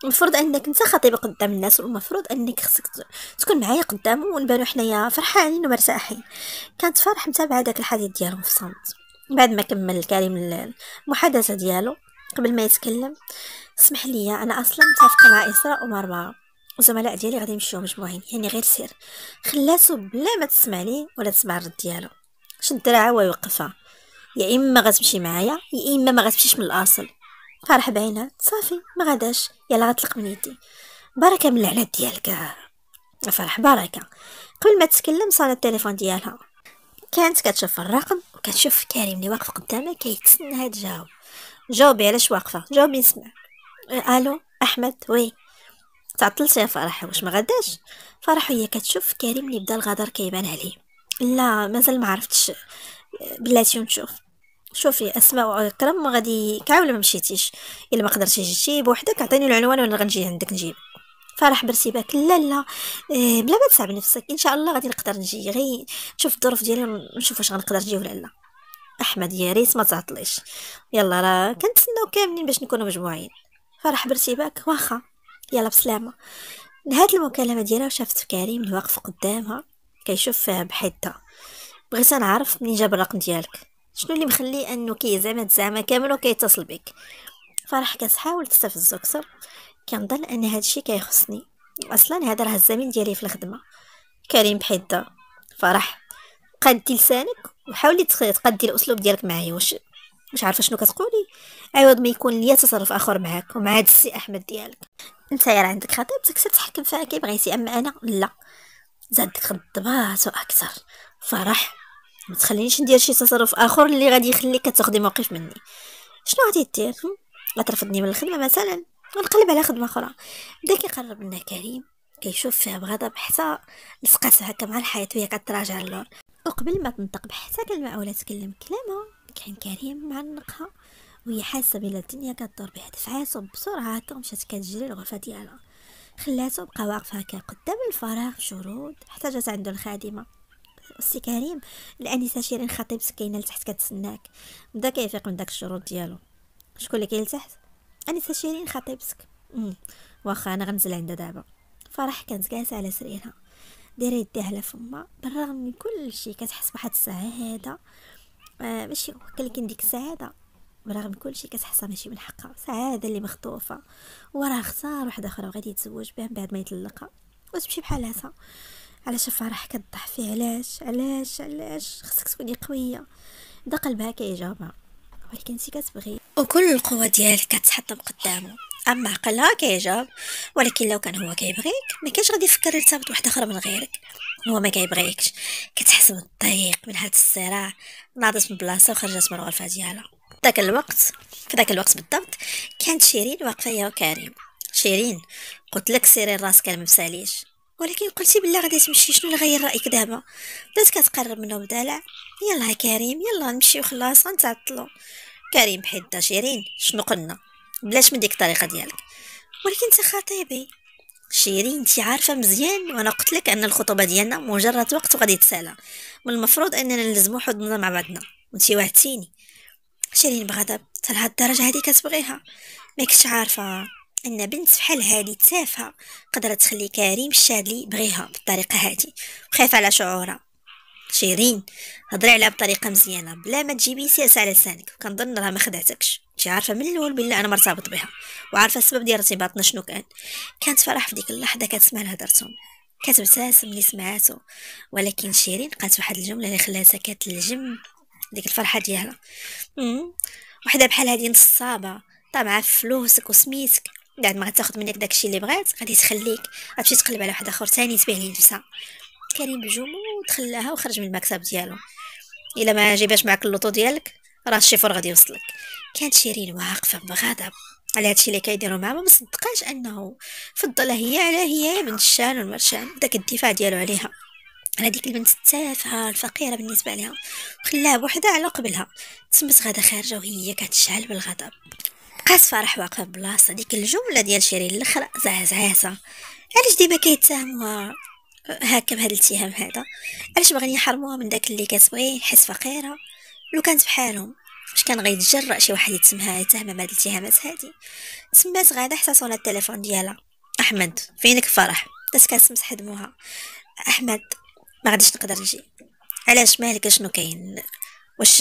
المفروض انك انت خطيب قدام الناس والمفروض انك خصك تكون معايا قدامهم ونبانو حنايا فرحانين ومرتاحين كانت فرح متابعه داك الحديث ديالهم في صمت بعد ما كمل كريم المحادثه ديالو قبل ما يتكلم اسمح لي انا اصلا متفق مع اسراء ومرمره وزملاء ديالي غادي يمشيو مجموعين يعني غير سير خلاتو بلا ما تسمع ليه ولا تسمع الرد ديالو شد دراعه ويوقفها يا اما غتمشي معايا يا اما ما غتمشيش من الاصل فرح بعينات صافي ما غاداش يلا غتلق من يدي بركه من اللعنات ديالك فرح بركه قبل ما تتكلم صار التليفون ديالها كانت كتشوف الرقم وكتشوف كريم اللي واقف قدامها كيتسنى تجاوب جاوبي علاش واقفه جاوبي نسمع الو احمد وي تعطلت يا فرح واش ما غداش فرح هي كتشوف كريم اللي بدا الغدر كيبان عليه لا مازال ما عرفتش بلاتي نشوف شوفي اسماء واكرم غادي كعاول ما مشيتيش الا ما قدرتي جيتي بوحدك عطيني العنوان وانا غنجي عندك نجيب فرح برسيبك لا لا إيه، بلا ما تصعب نفسك ان شاء الله غادي نقدر نجي غير نشوف الظروف ديالي ونشوف واش غنقدر نجي ولا لا احمد يا ريت ما تعطليش يلا راه كنتسناو كاملين باش نكونوا مجموعين فرح بارتباك واخا يلا بسلامه نهات المكالمه ديالها وشافت كريم اللي واقف قدامها كيشوف فيها بحده بغيت نعرف منين جاب الرقم ديالك شنو اللي مخلي انه كي زعما زعما كامل وكيتصل بك فرح كتحاول تستفز اكثر كنظن ان هذا الشيء كيخصني اصلا هذا راه الزميل ديالي في الخدمه كريم بحده فرح قاد لسانك وحاولي تقدي الاسلوب ديالك معايا واش مش عارفه شنو كتقولي عوض ما يكون ليا تصرف اخر معاك ومع هاد السي احمد ديالك انت راه عندك خطيبتك تتحكم فيها كي بغيتي اما انا لا زادك خضبات واكثر فرح ما تخلينيش ندير شي تصرف اخر اللي غادي يخليك تاخدي موقف مني شنو غادي دير غترفضني من الخدمه مثلا ونقلب على خدمه اخرى بدا كيقرب لنا كريم كيشوف فيها بغضب حتى لصقات هكا مع الحيط وهي كتراجع اللون وقبل ما تنطق بحتى كلمة أولا تكلم كلمة كان كريم معنقها وهي حاسة بلا الدنيا كدور بها دفعاتو بسرعة هكا مشات كتجري الغرفة ديالها خلاتو بقى واقف هكا قدام الفراغ شرود جات عندو الخادمة السي كريم الانسه شيرين خطيب سكينه لتحت كتسناك بدا كيفيق من داك الشروط ديالو شكون اللي كاين لتحت انسه شيرين خطيبسك واخا انا غنزل عندها دابا فرح كانت جالسه على سريرها دايره يديها فما بالرغم من كل شيء كتحس بواحد السعاده آه ماشي هكا كاين ديك السعاده برغم كل شيء كتحسها ماشي من حقها سعاده اللي مخطوفه وراه اختار واحده اخرى وغادي يتزوج بها من بعد ما يتلقى وتمشي بحال هكا على فرح كتضح فيه علاش علاش علاش خصك تكوني قويه دا قلبها كيجاوبها ولكن انت كتبغي وكل القوه ديالك كتحطم قدامه اما عقلها كيجاوب ولكن لو كان هو كيبغيك ما كانش غادي يفكر يرتبط بواحد اخرى من غيرك هو ما كيبغيكش كتحس بالضيق من هذا الصراع ناضت من بلاصه وخرجت من الغرفه ديالها ذاك الوقت في ذاك الوقت بالضبط كانت شيرين واقفه هي وكريم شيرين قلت لك سيري راسك كان مساليش ولكن قلتي بالله غادي تمشي شنو اللي غير رايك دابا بدات كتقرب منه بدلع يلا كريم يلا نمشيو خلاص غنتعطلو كريم حدا شيرين شنو قلنا بلاش من ديك الطريقه ديالك ولكن انت خطيبي شيرين انت عارفه مزيان وانا قلت لك ان الخطوبه ديالنا مجرد وقت وغادي تسالى من المفروض اننا نلزمو حضننا مع بعضنا وانت وعدتيني شيرين بغضب حتى لهاد الدرجه هذه كتبغيها ما كنتش عارفه ان بنت بحال هادي تافهه قدرت تخلي كريم الشاذلي بغيها بالطريقه هادي خايفه على شعورها شيرين هضري عليها بطريقه مزيانه بلا ما تجيبي سياسه على لسانك كنظن راه ما خدعتكش انت عارفه من الاول بلي انا مرتبط بها وعارفه السبب ديال ارتباطنا شنو كان كانت فرح في ديك اللحظه كتسمع لهضرتهم كتبتسم ملي سمعاتو ولكن شيرين قالت واحد الجمله اللي خلاتها كتلجم ديك الفرحه ديالها وحده بحال هذه نصابه طامعه في فلوسك وسميتك بعد ما غتاخد منك داكشي اللي بغات غادي تخليك غتمشي تقلب على واحد اخر ثاني تبيع لي نفسها كريم بجومو خلاها وخرج من المكتب ديالو الا ما جيباش معك اللوطو ديالك راه الشيفور غادي يوصلك كانت شيرين واقفه بغضب على هادشي اللي كيديروا معاه ما مصدقاش انه فضلها هي على هي بنت الشان والمرشان داك الدفاع ديالو عليها على ديك البنت التافهه الفقيره بالنسبه لها خلاها بوحدها على قبلها تمس غادا خارجه وهي كتشعل بالغضب بقات فرح واقفه بلاصه ديك الجمله ديال شيرين الاخرى زعزعاسه علاش ديما كيتهموها هكا بهذا الاتهام هذا علاش باغيين يحرموها من داك اللي كتبغي حس فقيره لو كانت بحالهم واش كان غيتجرأ شي واحد يتسمها يتهمها بهاد الاتهامات هادي تسمات غادا حتى صون التليفون ديالها احمد فينك فرح داس كتسمس دموها احمد ما غاديش نقدر نجي علاش مالك شنو كاين واش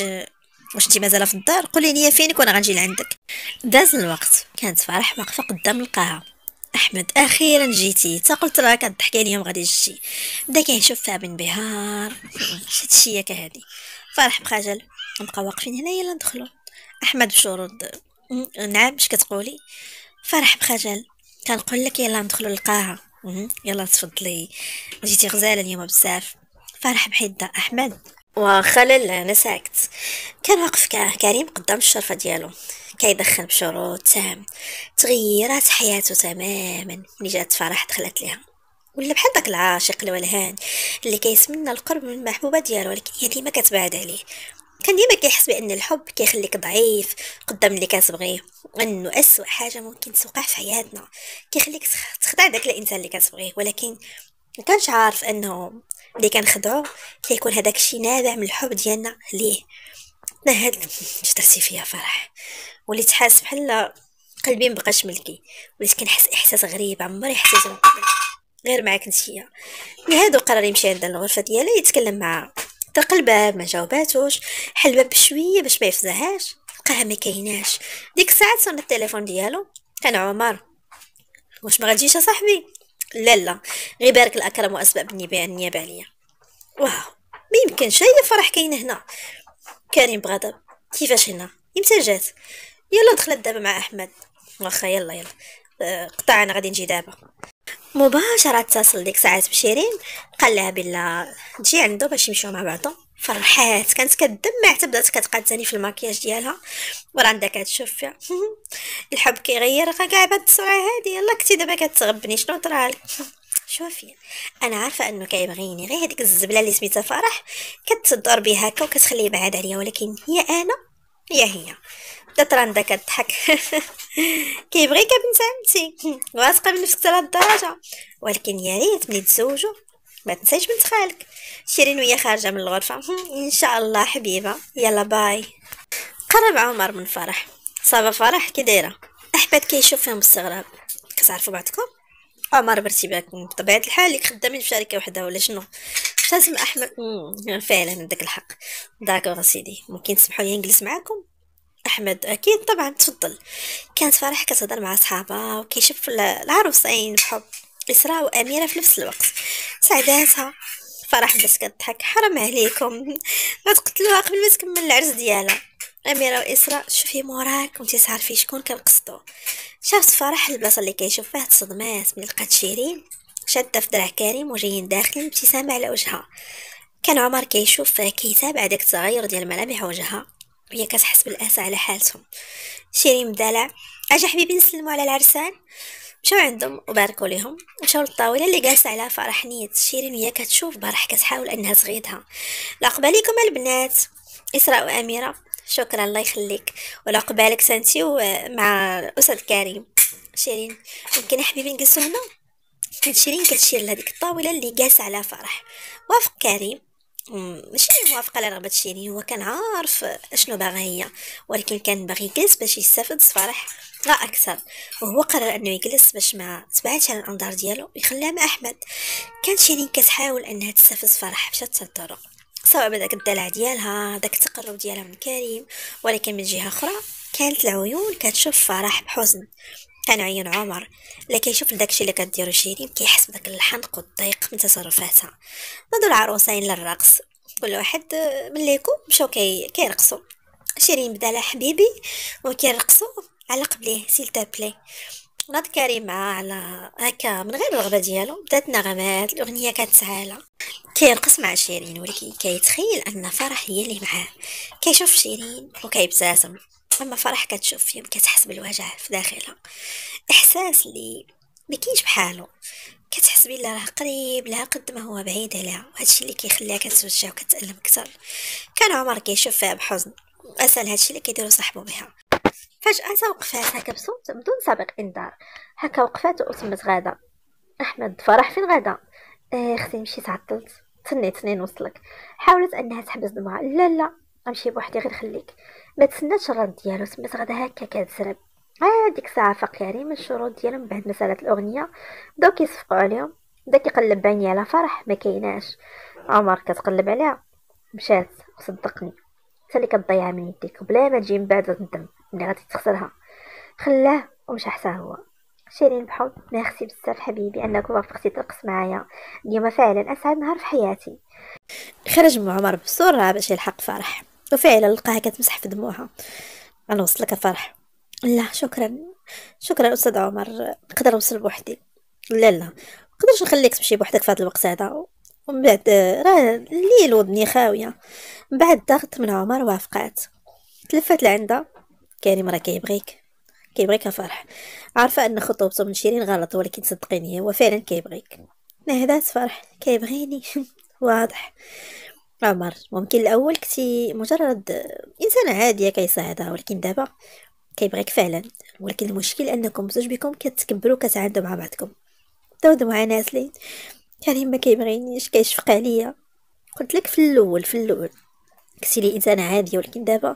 واش نتي مازال في الدار قولي لي فينك وانا غنجي لعندك داز الوقت كانت فرح واقفه قدام القاعه احمد اخيرا جيتي تا قلت راه كضحكي عليهم غادي تجي بدا كيشوف فيها شت شيه كهادي فرح بخجل نبقاو واقفين هنايا لا ندخلو احمد بشرود نعم اش كتقولي فرح بخجل كنقول لك يلا ندخلو للقاعه يلا تفضلي جيتي غزاله اليوم بزاف فرح بحده احمد وخلل أنا ساكت كان واقف كريم قدام الشرفة ديالو كيدخن بشروط تام تغيرات حياته تماما ملي جات فرح دخلت ليها ولا بحال داك العاشق الولهان اللي كيتمنى القرب من المحبوبه ديالو ولكن هي ديما كتبعد عليه كان ديما كيحس بان الحب كيخليك ضعيف قدام اللي كتبغيه انه اسوء حاجه ممكن توقع في حياتنا كيخليك تخضع داك الانسان اللي كتبغيه ولكن ما كانش عارف انه اللي كنخدعو كيكون هذاك الشيء نابع من الحب ديالنا ليه انا هاد درتي فيا فرح وليت حاس بحال قلبي مبقاش ملكي وليت كنحس احساس غريب عمري حسيته غير معاك نتيا نهاد وقرر يمشي عند الغرفه ديالها يتكلم مع طرق الباب ما جاوباتوش حل الباب بشويه باش ما يفزعهاش لقاها ما كايناش ديك الساعه صون التليفون ديالو كان عمر واش ما غاديش صاحبي لا لا غير بارك الاكرم واسباب النيابه عليا واو ما يمكنش هي فرح كاين هنا كريم بغضب كيفاش هنا امتى جات يلا دخلت دابا مع احمد واخا يلا يلا آه، قطع انا غادي نجي دابا مباشره اتصل ديك ساعات بشيرين قال لها بلا تجي عنده باش يمشيو مع بعضهم فرحات كانت كدمع حتى بدات ثاني في الماكياج ديالها وراندا كتشوف فيها الحب كيغير كاع بعد الصوره هادي يلا كنتي دابا كتغبني شنو طرالك شوفي انا عارفه انه كيبغيني غير هذيك الزبله اللي سميتها فرح كتدور بها هكا وكتخليه بعاد عليا ولكن هي انا هي هي بدات راندا كتضحك كيبغيك بنت عمتي واثقه من نفسك حتى الدرجه ولكن يا ريت ملي تزوجوا ما تنسيش بنت خالك شيرين وهي خارجه من الغرفه ان شاء الله حبيبه يلا باي قرب عمر من فرح صافا فرح كي دايره احباد كيشوف فيهم باستغراب كتعرفوا بعضكم عمر بارتباك بطبيعه الحال اللي خدامين في شركه وحده ولا شنو شاسم احمد مم. فعلا عندك الحق داكوغ سيدي ممكن تسمحوا لي نجلس معاكم احمد اكيد طبعا تفضل كانت فرح كتهضر مع صحابها وكيشوف العروسين بحب اسراء واميره في نفس الوقت سعداتها فرح بس كضحك حرام عليكم ما تقتلوها قبل ما تكمل العرس ديالها اميره واسراء شوفي موراك وانت تعرفي شكون كنقصدو شافت فرح البلاصه اللي كيشوف فيها تصدمات ملي لقات شيرين شاده في درع كريم وجايين داخلين ابتسامه على وجهها كان عمر كيشوف كيتابع داك التغير ديال ملامح وجهها وهي كتحس بالاسى على حالتهم شيرين مدلع اجا حبيبي نسلموا على العرسان مشاو عندهم وباركوا ليهم مشاو للطاوله اللي جالسه عليها فرح نيت شيرين وهي كتشوف برح كتحاول انها تغيضها لا البنات اسراء واميره شكرا الله يخليك ولا قبالك سانتي مع الاستاذ كريم شيرين ممكن حبيبي نجلسوا هنا كانت شيرين كتشير لهذيك الطاوله اللي جالسه على فرح وافق كريم ماشي اللي موافق على رغبة شيري هو كان عارف اشنو باغا هي ولكن كان باغي يجلس باش يستافد صفارح لا اكثر وهو قرر انه يجلس باش ما تبعدش على الانظار ديالو ويخليها مع احمد كانت شيرين كتحاول انها تستافد صفارح باش تتطرق سواء بداك الدلع ديالها داك التقرب ديالها من كريم ولكن من جهه اخرى كانت العيون كتشوف فرح بحزن كان عيون عمر لا كيشوف داكشي اللي كديرو شيرين كيحس بداك الحنق والضيق من تصرفاتها بدو العروسين للرقص كل واحد آه، من ليكو مشاو كيرقصوا شيرين بدا لها حبيبي وكيرقصوا علق قبليه سيل تابلي ناض كريم معاه على هكا من غير الرغبه ديالو بدات نغمات الاغنيه كتسالى كيرقص مع شيرين ولكن كيتخيل ان فرح هي اللي معاه كيشوف شيرين وكيبتسم اما فرح كتشوف فيهم كتحس بالوجع في داخلها احساس لي ما كاينش بحالو كتحس بلي راه قريب لها قد ما هو بعيد عليها وهادشي اللي كيخليها كتوجع وكتالم اكثر كان عمر كيشوف فيها بحزن اسال هادشي اللي كيديرو صاحبو بها فجاه وقفات هكا بصوت بدون سابق انذار هكا وقفات وتمت غاده احمد فرح فين غاده اه اختي مشي تعطلت تنيت تني نوصلك حاولت انها تحبس دمها لا لا غنمشي بوحدي غير خليك ما تسناش الرد ديالو سميت غدا هكا كتزرب هاديك ديك الساعه فاق يعني من الشروط ديالو من بعد سالات الاغنيه بداو كيصفقوا عليهم بدا كيقلب بعيني على فرح ما كيناش عمر كتقلب عليها مشات صدقني حتى اللي كتضيع من يديك بلا ما تجي من بعد الدم ملي غادي تخسرها خلاه ومشى حتى هو شيرين بحب ميرسي بزاف حبيبي انك وافقتي ترقص معايا اليوم فعلا اسعد نهار في حياتي خرج مع عمر بسرعه باش يلحق فرح وفعلا لقاها كتمسح في دموعها انا وصلك الفرح لا شكرا شكرا استاذ عمر نقدر نوصل بوحدي لا لا نقدرش نخليك تمشي بوحدك في هذا الوقت هذا ومن بعد راه الليل ودني خاويه من بعد ضغط من عمر وافقات تلفت لعندها كريم راه كيبغيك كيبغيك فرح عارفه ان خطوبته من شيرين غلط ولكن صدقيني هو فعلا كيبغيك نهدات فرح كيبغيني واضح عمر ممكن الاول كنتي مجرد انسانه عاديه كيصاعدها ولكن دابا كيبغيك فعلا ولكن المشكل انكم بزوج بكم كتكبروا كتعاندوا مع بعضكم تاود مع نازلين كان ما كيبغينيش كيشفق عليا قلت لك في الاول في الاول كنتي لي انسانه عاديه ولكن دابا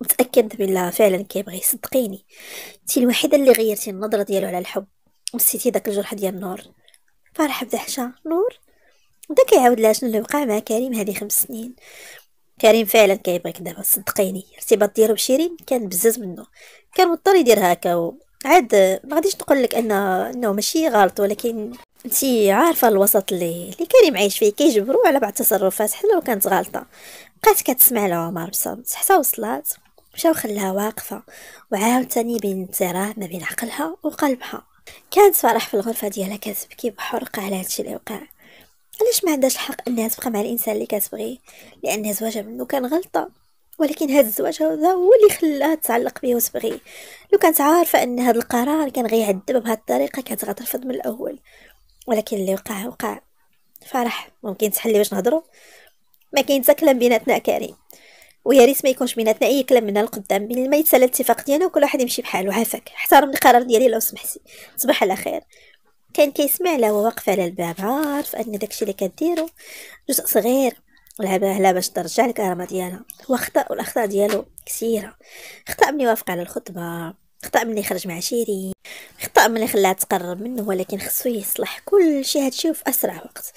متاكد بالله فعلا كيبغي صدقيني انت الوحيده اللي غيرتي النظره ديالو على الحب ونسيتي داك الجرح ديال النور فرح بدحشه نور بدا كيعاود لها شنو اللي وقع مع كريم هذه خمس سنين كريم فعلا كيبغيك دابا صدقيني الارتباط ديالو بشيرين كان بزز منه كان مضطر يدير هكا عاد ما غاديش نقول لك ان انه ماشي غلط ولكن انت عارفه الوسط اللي اللي كريم عايش فيه كيجبروا على بعض التصرفات حتى لو كانت غلطه بقات كتسمع لعمر بصمت حتى وصلات مشاو خلاها واقفه وعاوتاني بين الصراع ما بين عقلها وقلبها كانت فرح في الغرفه ديالها كتبكي بحرقه على هادشي اللي وقع علاش ما عندهاش الحق انها تبقى مع الانسان اللي كتبغيه لان زواجها منه كان غلطه ولكن هذا الزواج هذا هو اللي خلاها تتعلق بيه وتبغيه لو كانت عارفه ان هذا القرار كان غيعذبها بهذه الطريقه كانت غترفض من الاول ولكن اللي وقع وقع فرح ممكن تحلي باش نهضروا ما كاين حتى كلام بيناتنا كريم ويا ريت ما يكونش بيناتنا اي كلام من القدام بين ما يتسلى الاتفاق ديالنا وكل واحد يمشي بحاله عافاك احترم القرار ديالي لو سمحتي تصبح على خير كان كيسمع له وهو واقف على الباب عارف ان داكشي اللي كديرو جزء صغير لعباه لا باش ترجع الكرامه ديالها هو خطا والاخطاء ديالو كثيره خطا ملي وافق على الخطبه خطا ملي خرج مع شيرين خطا ملي خلاها تقرب منه ولكن خصو يصلح كل شيء هادشي في اسرع وقت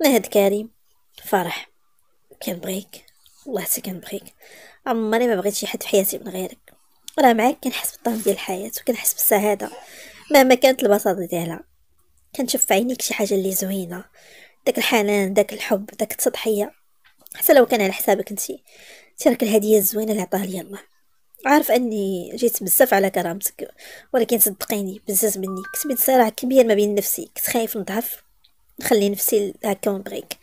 نهد كريم فرح كنبغيك والله حتى كنبغيك عمري ما بغيت شي حد في حياتي من غيرك راه معاك كنحس بالطعم ديال الحياه وكنحس بالسعاده مهما كانت البساطه ديالها كنشوف في عينيك شي حاجه اللي زوينه داك الحنان داك الحب داك التضحيه حتى لو كان على حسابك انت تراك راك الهديه الزوينه اللي عطاها لي الله عارف اني جيت بزاف على كرامتك ولكن صدقيني بزاف مني كنت بين صراع كبير ما بين نفسي كنت خايف نضعف نخلي نفسي هكا ونبغيك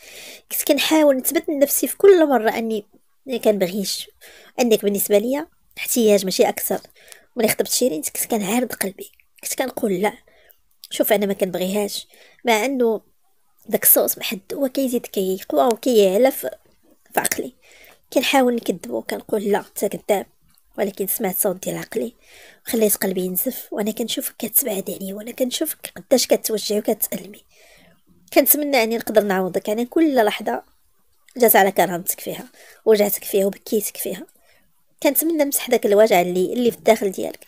كنت كنحاول نثبت لنفسي في كل مره اني ما كنبغيش انك بالنسبه ليا احتياج ماشي اكثر ملي خطبت شيرين كنت كنعارض قلبي كنت كنقول لا شوف انا ما كنبغيهاش مع انه داك الصوص محد هو كيزيد كيقوى وكيعلى في عقلي كنحاول نكذبو كنقول لا انت كذاب ولكن سمعت صوت ديال عقلي وخليت قلبي ينزف وانا كنشوفك كتبعد عليا يعني، وانا كنشوفك قداش كتوجعي وكتالمي كنتمنى اني نقدر نعوضك انا يعني كل لحظه جات على كرامتك فيها وجعتك فيها وبكيتك فيها كنتمنى نمسح داك الوجع اللي اللي في الداخل ديالك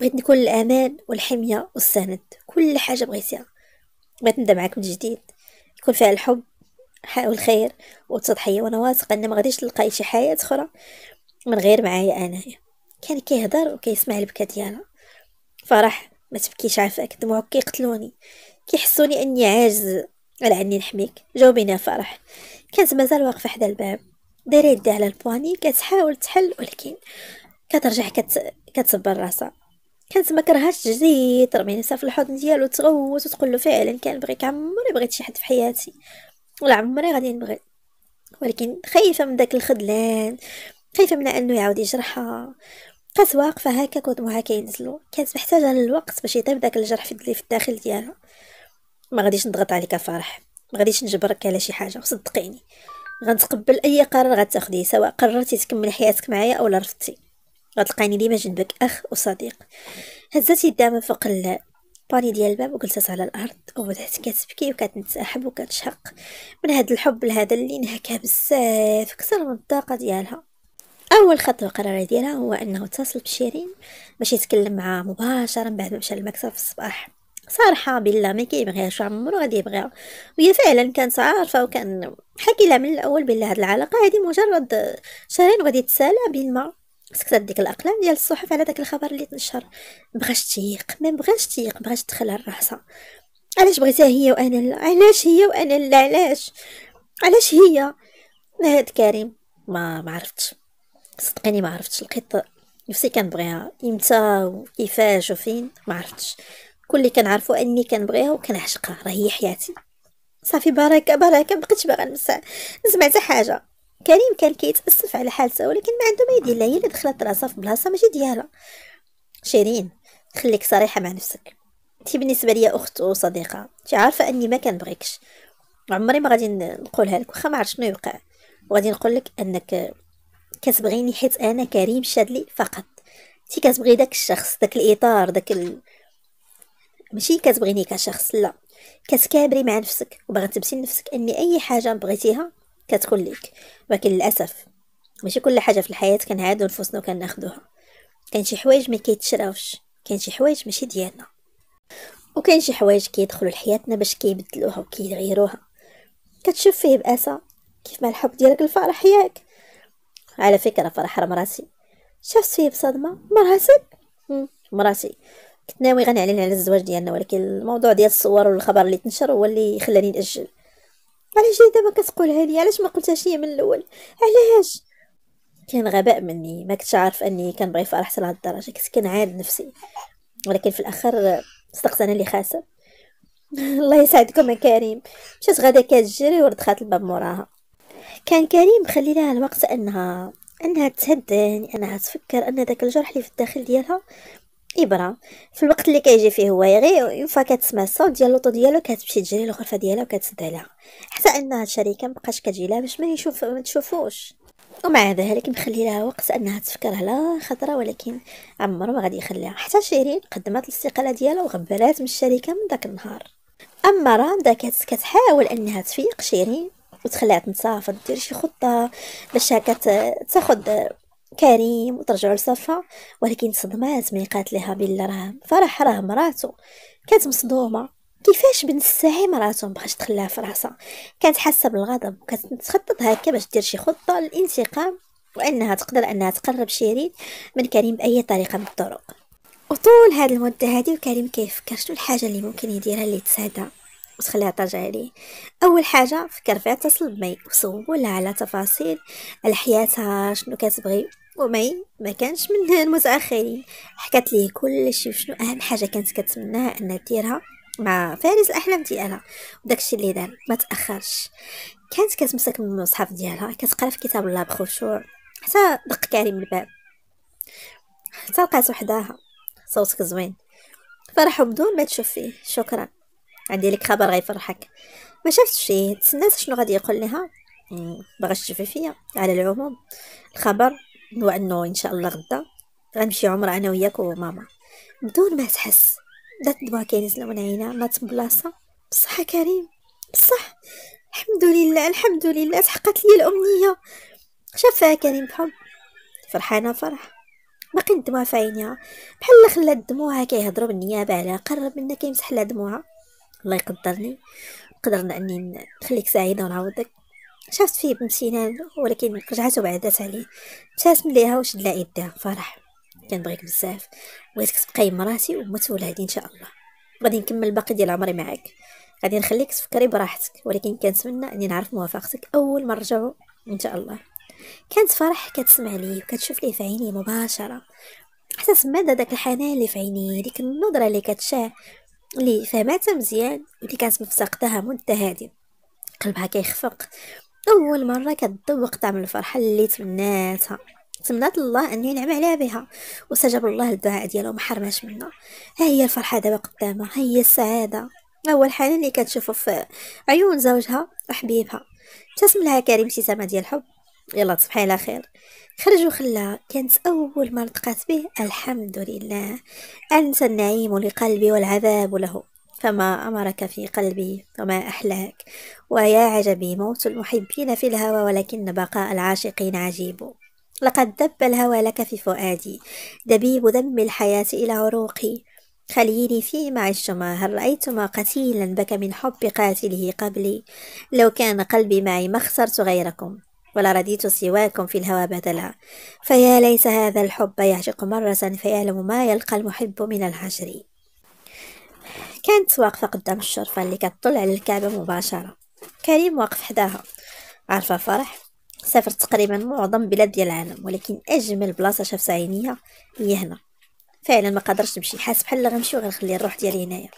بغيت نكون الامان والحميه والسند كل حاجه بغيتيها بغيت نبدا معاك من جديد يكون فيها الحب والخير والتضحيه وانا واثقه ان ما غاديش تلقاي شي حياه اخرى من غير معايا انايا كان كيهضر وكيسمع البكا ديالها فرح ما تبكيش عافاك دموعك كيقتلوني كيحسوني اني عاجز على اني نحميك جاوبيني فرح كانت مازال واقفه حدا الباب دايره يديها على البواني كتحاول تحل ولكن كترجع كت... كتصبر راسها كانت ما كرهاش تجري ترمي نفسها في الحضن ديالو تغوت وتقول له فعلا كان بغيك عمري بغيت شي حد في حياتي ولا عمري غادي نبغي ولكن خايفه من داك الخذلان خايفه من انه يعاود يجرحها بقات واقفه هكاك ودموعها كينزلو كانت محتاجه للوقت باش يطيب داك الجرح في اللي في الداخل ديالها ما غاديش نضغط عليك فرح ما غاديش نجبرك على شي حاجه صدقيني غنتقبل اي قرار غتاخديه سواء قررتي تكملي حياتك معايا او رفضتي غتلقاني ديما جنبك اخ وصديق هزات يدها من فوق الباني ديال الباب وجلست على الارض وبدات كتبكي وكتنسحب وكتشهق من هاد الحب لهذا اللي نهكها بزاف كثر من الطاقه ديالها اول خطوه قراري ديالها هو انه اتصل بشيرين باش يتكلم معها مباشره من بعد ما مشى للمكتب في الصباح صراحة بالله ما كيبغيهاش عمرو غادي يبغيها وهي فعلا كانت عارفة وكان حكي لها من الأول بلي هاد العلاقة هادي مجرد شهرين وغادي تسالى بين ما سكتت ديك الاقلام ديال الصحف على داك الخبر اللي تنشر بغاش تيق ما بغاش تيق بغاش تدخل على راسها علاش بغيتها هي وانا لا علاش هي وانا لا علاش علاش هي هاد كريم ما ما عرفتش صدقيني ما عرفتش لقيت نفسي كنبغيها امتى وكيفاش وفين ما عرفتش كل اللي كنعرفو اني كنبغيها وكنعشقها راه هي حياتي صافي بركه بركه مبقيتش باغا نسمع حتى حاجه كريم كان كيتاسف على حالته ولكن ما عنده ما يدير لا هي اللي دخلت راسها في بلاصه ماشي ديالها شيرين خليك صريحه مع نفسك انت بالنسبه ليا اخت وصديقه انت عارفه اني ما كنبغيكش عمري ما غادي نقولها لك واخا ما عرفت شنو يوقع وغادي نقول لك انك كتبغيني حيت انا كريم شادلي فقط انت كتبغي داك الشخص داك الاطار داك ال... ماشي كتبغيني كشخص لا كتكابري مع نفسك وباغا تبسي لنفسك اني اي حاجه بغيتيها كتكون ليك ولكن للاسف ماشي كل حاجه في الحياه كنعادو نفوسنا وكناخدوها كاين شي حوايج ما كيتشراوش كاين شي حوايج ماشي ديالنا وكاين شي حوايج كيدخلوا لحياتنا باش كيبدلوها وكيغيروها كتشوف فيه بأسى كيف ما الحب ديالك الفرح ياك على فكره فرح مراسي شفت فيه بصدمه مراسي مراسي كنت ناوي غنعلن على الزواج ديالنا ولكن الموضوع ديال الصور والخبر اللي تنشر هو اللي خلاني ناجل علاش دابا كتقولها لي علاش ما قلتهاش لي من الاول علاش كان غباء مني ما كنتش عارف اني كنبغي فرحت لهاد الدرجه كنت كنعاند نفسي ولكن في الاخر صدقت انا اللي خاسر الله يسعدكم يا كريم مشات غدا كتجري وردخات الباب موراها كان كريم خلي لها الوقت انها انها تهدن انها تفكر ان داك الجرح اللي في الداخل ديالها ابره في الوقت اللي كيجي فيه هو يغي فا كتسمع الصوت ديال لوطو ديالو كتمشي تجري للغرفه ديالها وكتسد عليها حتى ان هاد الشركه مبقاش كتجي لها باش ما يشوف ما تشوفوش ومع ذلك مخلي لها وقت انها تفكر على خطره ولكن عمر ما غادي يخليها حتى شيرين قدمت الاستقاله ديالها وغبرات من الشركه من داك النهار اما راندا كتحاول انها تفيق شيرين وتخليها تنسافر دير شي خطه باش هكا تاخد كريم وترجعوا لصفا ولكن صدمات ملي قالت لها بلي راه فرح راه مراتو كانت مصدومه كيفاش بنت الساعي مراتو مبغاش تخلاها في راسها كانت حاسه بالغضب وكانت تخطط هكا باش دير شي خطه للانتقام وانها تقدر انها تقرب شيرين من كريم باي طريقه من الطرق وطول هاد المده هادي وكريم كيفكر شنو الحاجه اللي ممكن يديرها اللي تساعدها وتخليها ترجع ليه اول حاجه فكر فيها اتصل بمي وصوبوا على تفاصيل على حياتها شنو كتبغي ومي ما كانش من المتاخرين حكت ليه كل شيء وشنو اهم حاجه كانت كتمناها انها ديرها مع فارس الاحلام ديالها وداك الشيء اللي دار ما تاخرش كانت كتمسك من المصحف ديالها كتقرا في كتاب الله بخشوع حتى دق كريم الباب حتى لقات وحداها صوتك زوين فرحوا بدون ما تشوف فيه شكرا عندي لك خبر غيفرحك ما شافتش فيه تسنات شنو غادي يقول لها بغاش تشوفي فيا على العموم الخبر وانه ان شاء الله غدا غنمشي عمره انا وياك وماما بدون ما تحس دات دبا كينزل من عينا مات بلاصه بصح كريم بصح الحمد لله الحمد لله تحقت لي الامنيه شافها كريم بحب فرحانه فرح باقي الدموع في عينيها بحال خلات دموعها كيهضروا بالنيابه عليها قرب منا كيمسح لها دموعها الله يقدرني قدرنا اني نخليك سعيده ونعوضك شافت فيه بمشينا ولكن رجعت وبعدات عليه مشات ليها وشد لها يدها فرح كنبغيك بزاف بغيتك تبقاي مراتي وموت ولادي ان شاء الله غادي نكمل باقي ديال عمري معاك غادي نخليك تفكري براحتك ولكن كنتمنى اني نعرف موافقتك اول ما نرجعوا ان شاء الله كانت فرح كتسمع ليه وكتشوف ليه في عيني مباشره حتى سمعت داك الحنان اللي في عيني ديك النظره اللي كتشاع اللي فهمتها مزيان اللي كانت مفتقداها مده هادي قلبها كيخفق اول مره كتذوق طعم الفرحه اللي تمناتها تمنات الله ان ينعم عليها بها واستجاب الله الدعاء ديالو وما حرمهاش منها ها هي الفرحه دابا قدامها ها هي السعاده اول حاله اللي كتشوفو في عيون زوجها وحبيبها ابتسم لها كريم ابتسامه ديال الحب يلا تصبحي على خير خرج وخلاها كانت اول ما لتقات به الحمد لله انت النعيم لقلبي والعذاب له فما أمرك في قلبي وما أحلاك ويا عجبي موت المحبين في الهوى ولكن بقاء العاشقين عجيب لقد دب الهوى لك في فؤادي دبيب ذم الحياة إلى عروقي خليني فيما عشتما هل رأيتما قتيلا بك من حب قاتله قبلي لو كان قلبي معي ما اخترت غيركم ولا رديت سواكم في الهوى بدلا فيا ليس هذا الحب يعشق مرة فيعلم ما يلقى المحب من الحشر كانت واقفة قدام الشرفة اللي كتطل على الكعبة مباشرة كريم واقف حداها عارفة فرح سافر تقريبا معظم بلاد ديال العالم ولكن اجمل بلاصه شافتها عينيا هي هنا فعلا ما قدرش نمشي حاس بحال غنمشي وغنخلي الروح ديالي هنايا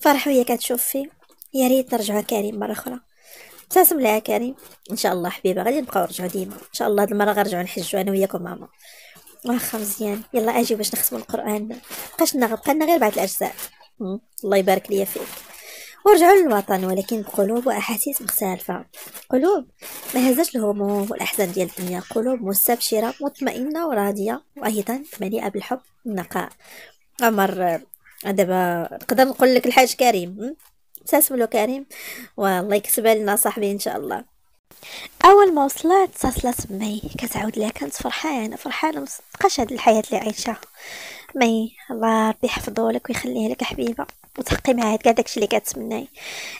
فرح وهي كتشوف فيه يا ريت نرجعوا كريم مره اخرى ابتسم لها كريم ان شاء الله حبيبه غادي نبقاو نرجعوا ديما ان شاء الله هاد المره غنرجعوا نحجوا انا وياك وماما واخا مزيان يلا اجي باش نختموا القران بقاش لنا لنا غير بعض الاجزاء الله يبارك لي فيك ورجعوا للوطن ولكن بقلوب وأحاسيس مختلفة قلوب ما هزاش الهموم والأحزان ديال الدنيا قلوب مستبشرة مطمئنة وراضية وأيضا مليئة بالحب والنقاء عمر دابا نقدر نقول لك الحاج كريم ابتسم له كريم والله يكسبها لنا صاحبي ان شاء الله اول ما وصلت اتصلت بمي كتعاود ليها كانت فرحانه فرحانه مصدقاش هاد الحياه اللي عايشه مي الله ربي يحفظه لك ويخليه لك حبيبه وتحقي معاه كاع داكشي اللي كتمناي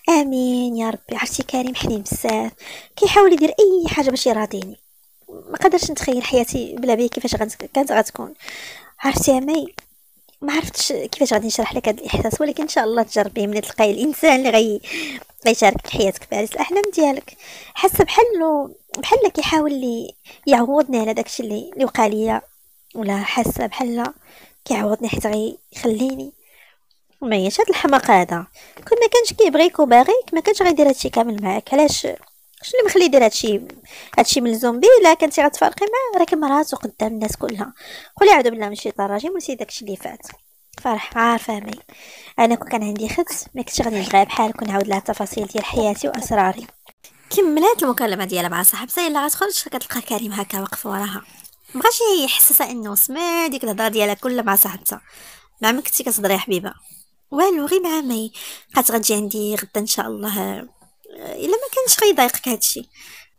امين يا ربي عرفتي كريم حنين بزاف كيحاول يدير اي حاجه باش يراضيني ما قدرش نتخيل حياتي بلا بيه كيفاش كانت غتكون عرفتي امي ما عرفتش كيفاش غادي نشرح لك هذا الاحساس ولكن ان شاء الله تجربيه ملي تلقاي الانسان اللي غي في حياتك باريس الاحلام ديالك حاسه بحالو بحال كيحاول لي يعوضني على داكشي اللي اللي وقع ليا ولا حاسه بحال كيعوضني حتى غيخليني ما هيش هاد الحماقه هذا كون ما كانش كيبغيك وباغيك ما كانش غيدير هادشي كامل معاك علاش شنو اللي مخلي يدير هادشي هادشي من الزومبي الا كنتي غتفارقي معاه راك مراتو قدام الناس كلها قولي عاد بالله من طراجي الرجيم ونسيت داكشي اللي فات فرح عارفه مي انا كون كان عندي خت ما كنتش غادي نبغيها بحال كنعاود لها التفاصيل ديال حياتي واسراري كملات المكالمه ديالها مع صاحبتها الا غتخرج كتلقى كريم هكا واقف وراها مبغاش يحسسها انه سمع ديك الهضره ديالها كلها مع صاحبتها مع ما كنتي كتهضري يا حبيبه والو غير مع مي بقات غتجي عندي غدا ان شاء الله الا ما كانش غيضايقك هادشي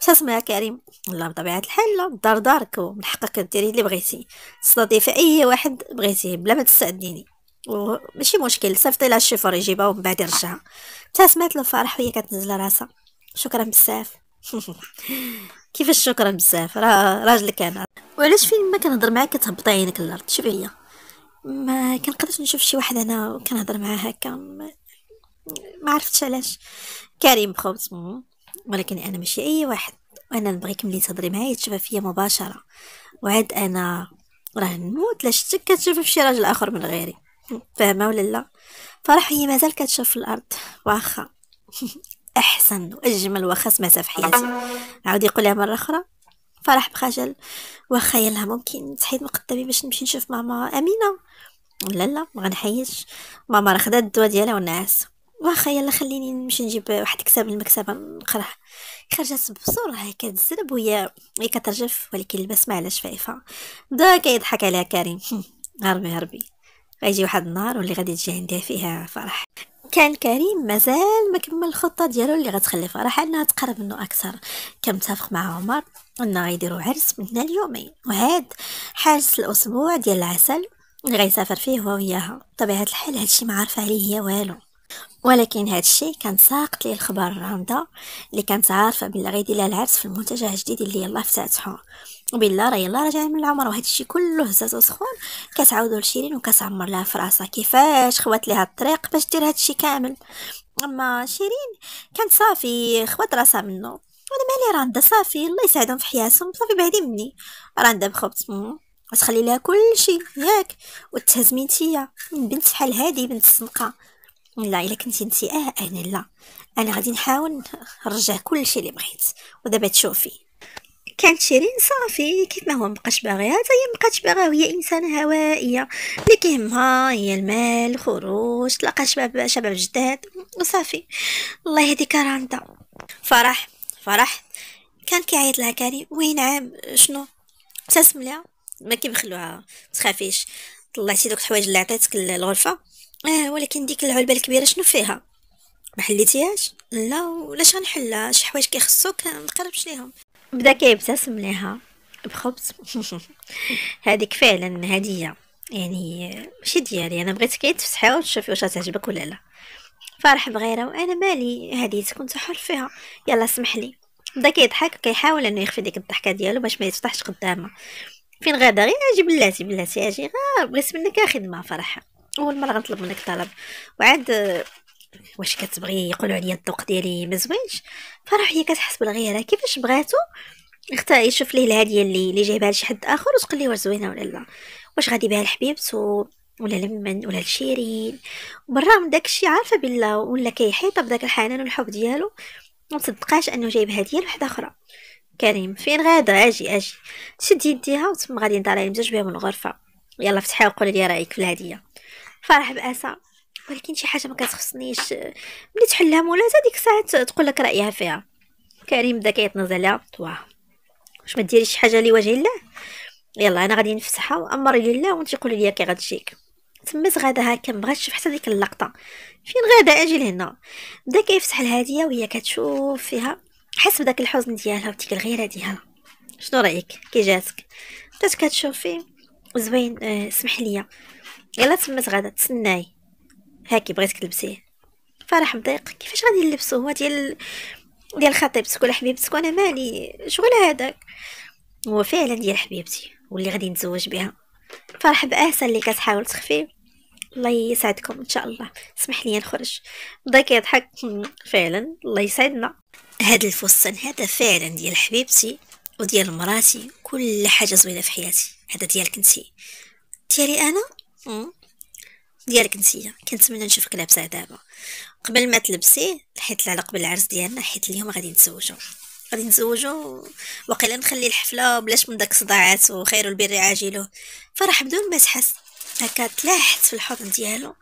مش اسمها كريم والله بطبيعه الحال لا الدار دارك ومن حقك ديري اللي بغيتي تستضيفي اي واحد بغيتيه بلا ما تستاذنيني وماشي مشكل صيفطي لها الشيفور يجيبها ومن بعد يرجعها تا سمعت فرح وهي كتنزل راسها شكرا بزاف كيفاش شكرا بزاف راه راجلك انا وعلاش فين ما كنهضر معاك كتهبط عينك للارض شوف هي ما كنقدرش نشوف شي واحد انا وكنهضر معاه هكا ما, ما عرفتش علاش كريم بخوت ولكن انا ماشي اي واحد وانا نبغيك ملي تهضري معايا تشوفها فيا مباشره وعاد انا راه نموت لا شتك في فشي راجل اخر من غيري فاهمه ولا لا فرح هي مازال كتشوف في الارض واخا أحسن وأجمل وأخس ما في حياتي عاود يقولها مرة أخرى فرح بخجل وخيلها ممكن تحيد من قدامي باش نمشي نشوف ماما أمينة لا لا ما غنحيش ماما راه خدات الدواء ديالها والنعاس واخا يلا خليني نمشي نجيب واحد كتاب من المكتبه نقراه خرجت هكا تزرب وهي هي كترجف ولكن البس ما على شفايفها بدا كيضحك عليها كريم هربي هربي غيجي واحد النهار واللي غادي تجي عندها فيها فرح كان كريم مازال ما كمل الخطه ديالو اللي غتخلي فرحه انها تقرب منه اكثر كان متفق مع عمر انه غيديروا عرس من هنا اليومين وهاد حارس الاسبوع ديال العسل اللي غيسافر فيه هو وياها بطبيعه الحال هادشي ما عارفه عليه هي والو ولكن هاد الشيء كان ساقط ليه الخبر رامدة اللي كانت عارفه بلي غيدير لها العرس في المنتجع الجديد اللي يلاه افتتحوه وبالله راه يلاه راجعين من العمر وهذا الشيء كله هزاز وسخون كتعاودوا لشيرين وكتعمر لها في راسها كيفاش خوات ليها الطريق باش دير هذا الشيء كامل اما شيرين كانت صافي خوات راسها منه وانا مالي راندا صافي الله يساعدهم في حياتهم صافي بعدي مني راندا بخبت تخلي لها كل شيء ياك وتهز ميتية بنت بحال هادي بنت الصنقة لا الا كنتي انت اه انا لا انا غادي نحاول نرجع كل شيء اللي بغيت ودابا تشوفي كانت شيرين صافي كيف ما هو مبقاش باغيها حتى هي مبقاتش باغيها وهي انسانه هوائيه اللي كيهمها هي المال الخروج تلقى شباب شباب جداد وصافي الله يهديك راندا فرح فرح كان كيعيط لها كريم وي نعم شنو ابتسم لها ما كيبخلوها تخافيش طلعتي دوك الحوايج اللي عطيتك الغرفه اه ولكن ديك العلبه الكبيره شنو فيها ما حليتيهاش لا ولاش غنحلها شي حوايج كيخصوك ما تقربش ليهم بدا كيبتسم ليها بخبز هذيك فعلا هديه يعني ماشي ديالي انا بغيت كي تفتحيها وتشوفي واش تعجبك ولا لا فرح بغيره وانا مالي هديتك كنت حر فيها يلا سمح لي بدا كيضحك كيحاول انه يخفي ديك الضحكه ديالو باش ما يتفتحش قدامها فين غادا غير اجي بلاتي بلاتي اجي غير بغيت منك خدمه فرحه اول مره غنطلب منك طلب وعاد واش كتبغي يقولوا عليا الذوق ديالي ما زوينش هي كتحس بالغيره كيفاش بغاتو اختار يشوف ليه الهديه اللي اللي جايبها لشي حد اخر وتقول ليه واش زوينه ولا لا واش غادي بها لحبيبتو ولا لمن ولا لشيرين بالرغم من داكشي عارفه بالله ولا كيحيط بداك الحنان والحب ديالو تصدقاش انه جايب هديه لوحده اخرى كريم فين غادا اجي اجي تشدي يديها وتم غادي نضرب بزاج بها من الغرفه يلا فتحيها وقولي لي رايك في الهديه فرح بأسا ولكن شي حاجه ما كتخصنيش ملي تحلها مولاتها ديك الساعه تقول لك رايها فيها كريم بدا كيتنز عليها واه واش ما ديريش شي حاجه لوجه الله يلا انا غادي نفسحها وامر لله وانت قولي لي كي غتجيك تمت غدا هكا مبغات تشوف حتى ديك اللقطه فين غدا اجي لهنا بدا كيفسح الهديه وهي كتشوف فيها حس بداك الحزن ديالها وديك الغيره ديالها شنو رايك كي جاتك بدات كتشوفي زوين آه سمح ليا يلا تمت غدا تسناي هاكي بغيتك تلبسيه فرح بضيق كيفاش غادي نلبسو هو ديال ديال خطيبتك ولا حبيبتك وانا مالي شغل هذاك هو فعلا ديال حبيبتي واللي غادي نتزوج بها فرح بأحسن اللي كتحاول تخفيه الله يسعدكم ان شاء الله اسمح لي نخرج بدا كيضحك فعلا الله يسعدنا هذا الفستان هذا فعلا ديال حبيبتي وديال مراتي كل حاجه زوينه في حياتي هذا ديالك انت ديالي انا ديالك نتيا كنتمنى نشوفك لابسه دابا قبل ما تلبسي حيت على قبل العرس ديالنا حيت اليوم غادي نتزوجوا غادي نتزوجوا وقيلا نخلي الحفله بلاش من داك الصداعات وخير البر عاجله فرح بدون ما تحس هكا تلاحت في الحضن ديالو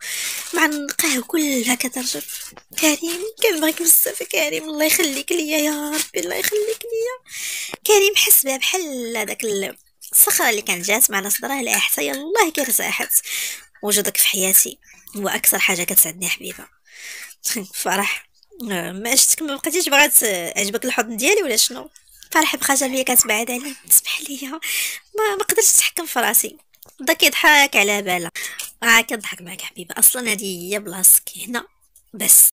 مع القهوه كلها كترجف كريم كنبغيك بزاف كريم الله يخليك ليا يا ربي الله يخليك ليا كريم حس بها بحال هذاك الصخره اللي كانت جات مع صدرها لا حتى يلاه كيرتاحت وجودك في حياتي هو اكثر حاجه كتسعدني حبيبه فرح آه، ما شفتك ما بقيتيش بغات آه، عجبك الحضن ديالي ولا شنو فرح بخجل هي كتبعد علي تسمح لي ما ما نتحكم في راسي بدا كيضحك على بالها راه كنضحك معاك حبيبه اصلا هذه هي بلاصتك هنا بس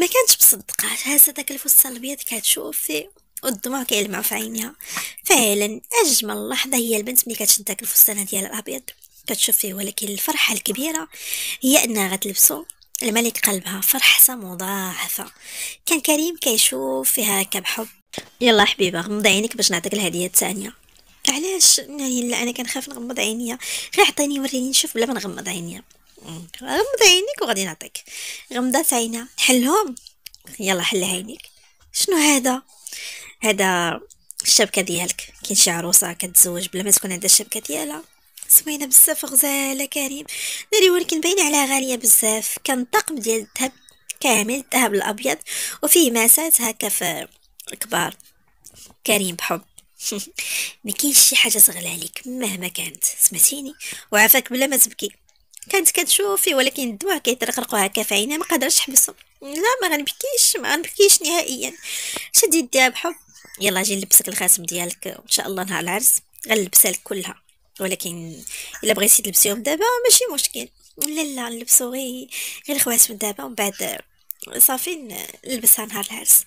ما كانتش مصدقه هازه داك الفستان الابيض كتشوف فيه والدمع كيلمع في عينيها فعلا اجمل لحظه هي البنت ملي كتشد داك الفستان ديالها الابيض كتشوف فيه ولكن الفرحة الكبيرة هي أنها غتلبسو الملك قلبها فرحه مضاعفة كان كريم كيشوف فيها هكا بحب يلا حبيبه غمض عينيك باش نعطيك الهديه الثانيه علاش يعني لا انا كنخاف نغمض عينيا غير عطيني وريني نشوف بلا ما نغمض عينيا غمض عينيك وغادي نعطيك غمضات عينها حلهم يلا حل عينيك شنو هذا هذا الشبكه ديالك كاين شي عروسه كتزوج بلا ما تكون عندها الشبكه ديالها زوينه بزاف غزاله كريم ناري ولكن باينه عليها غاليه بزاف كان طقم ديال الذهب كامل الذهب الابيض وفيه ماسات هكا في كبار كريم بحب ما كاينش شي حاجه تغلى عليك مهما كانت سمعتيني وعافاك بلا ما تبكي كانت كتشوفي ولكن الدواء كيترقرقوا هكا في عينيها ما قدرتش تحبسو لا ما غنبكيش ما غنبكيش نهائيا شدي يديها بحب يلا جي نلبسك الخاتم ديالك وان شاء الله نهار العرس غنلبسها لك كلها ولكن الا بغيتي تلبسيهم دابا ماشي مشكل لا لا نلبسو غير غير الخواتم دابا ومن بعد صافي نلبسها نهار العرس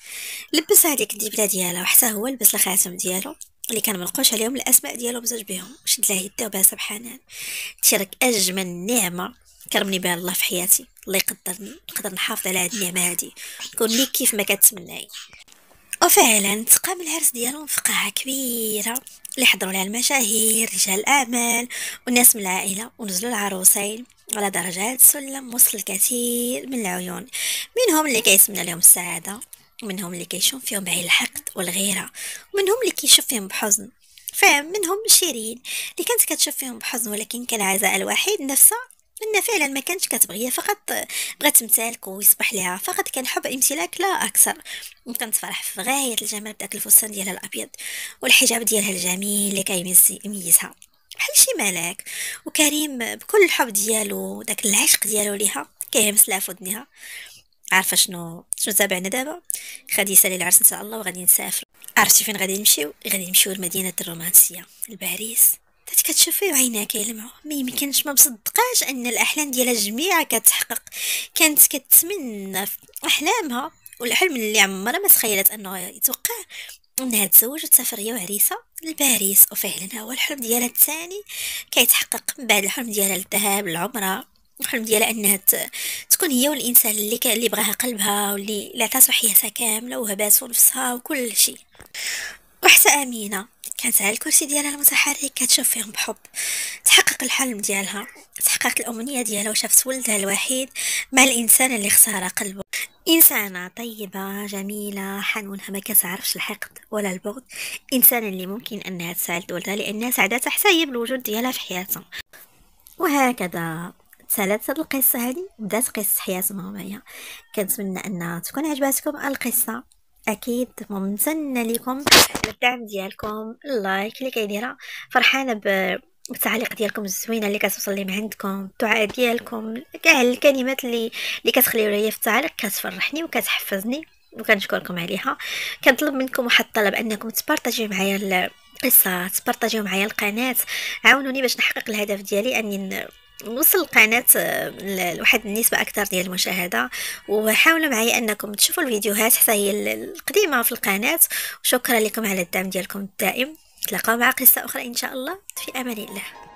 لبس هذيك الدبله ديالها وحتى هو لبس الخاتم ديالو اللي كان ملقوش عليهم الاسماء ديالو بزاج بهم شد لها يده وبها سبحانان تشرك اجمل نعمه كرمني بها الله في حياتي الله يقدرني نقدر نحافظ على هذه النعمه هذه نكون ليك كيف ما كتمناي وفعلا تقام العرس ديالهم في قاعه كبيرة اللي حضروا لها المشاهير رجال الأعمال والناس من العائلة ونزلوا العروسين على درجات سلم وصل الكثير من العيون منهم اللي كيتمنى لهم السعادة ومنهم اللي كيشوف فيهم بعين الحقد والغيرة ومنهم اللي كيشوف فيهم بحزن فمنهم شيرين اللي كانت كتشوف فيهم بحزن ولكن كان عزاء الوحيد نفسه لان فعلا ما كانتش كتبغيه فقط بغات تمتلك ويصبح لها فقط كان حب امتلاك لا اكثر وكانت فرح في غايه الجمال بداك الفستان ديالها الابيض والحجاب ديالها الجميل اللي كيميزها بحال شي ملاك وكريم بكل الحب ديالو داك العشق ديالو ليها كيهمس لها في ودنها عارفه شنو شنو تابعنا دابا غادي يسالي العرس ان شاء الله وغادي نسافر عرفتي فين غادي نمشيو غادي نمشيو لمدينه الرومانسيه لباريس كتشوفيه وعينها كيلمعوا ما يمكنش ما مصدقاش ان الاحلام ديالها جميعا كتحقق كانت كتمنى في احلامها والحلم اللي عمرها ما تخيلت انه يتوقع انها تزوج وتسافر هي وعريسه لباريس وفعلا هو الحلم ديالها الثاني كيتحقق من بعد الحلم ديالها الذهاب للعمره الحلم ديالها انها تكون هي والانسان اللي كان اللي بغاها قلبها واللي اللي عطاتو حياتها كامله وهباتو نفسها وكل شيء وحتى امينه كانت على الكرسي ديالها المتحرك كتشوف فيهم بحب تحقق الحلم ديالها تحققت الأمنية ديالها وشافت ولدها الوحيد مع الإنسان اللي خسر قلبه إنسانة طيبة جميلة حنونة ما كتعرفش الحقد ولا البغض إنسانة اللي ممكن أنها تساعد ولدها لأنها سعدتها حتى هي بالوجود ديالها في حياتها وهكذا سالت هاد القصة هادي بدات قصة حياة مامايا كنتمنى أنها تكون عجباتكم القصة اكيد ممتنه لكم للدعم ديالكم اللايك اللي كيديرها فرحانه ب التعليق ديالكم الزوينه اللي كتوصل لي من عندكم الدعاء ديالكم كاع الكلمات اللي اللي كتخليو ليا في التعليق كتفرحني وكتحفزني وكنشكركم عليها كنطلب منكم واحد الطلب انكم تبارطاجيو معايا القصه تبارطاجيو معايا القناه عاونوني باش نحقق الهدف ديالي اني وصل القناة آه، لواحد النسبة أكثر ديال المشاهدة وحاولوا معي أنكم تشوفوا الفيديوهات حتى هي القديمة في القناة وشكرا لكم على الدعم ديالكم الدائم تلقاو مع قصة أخرى إن شاء الله في أمان الله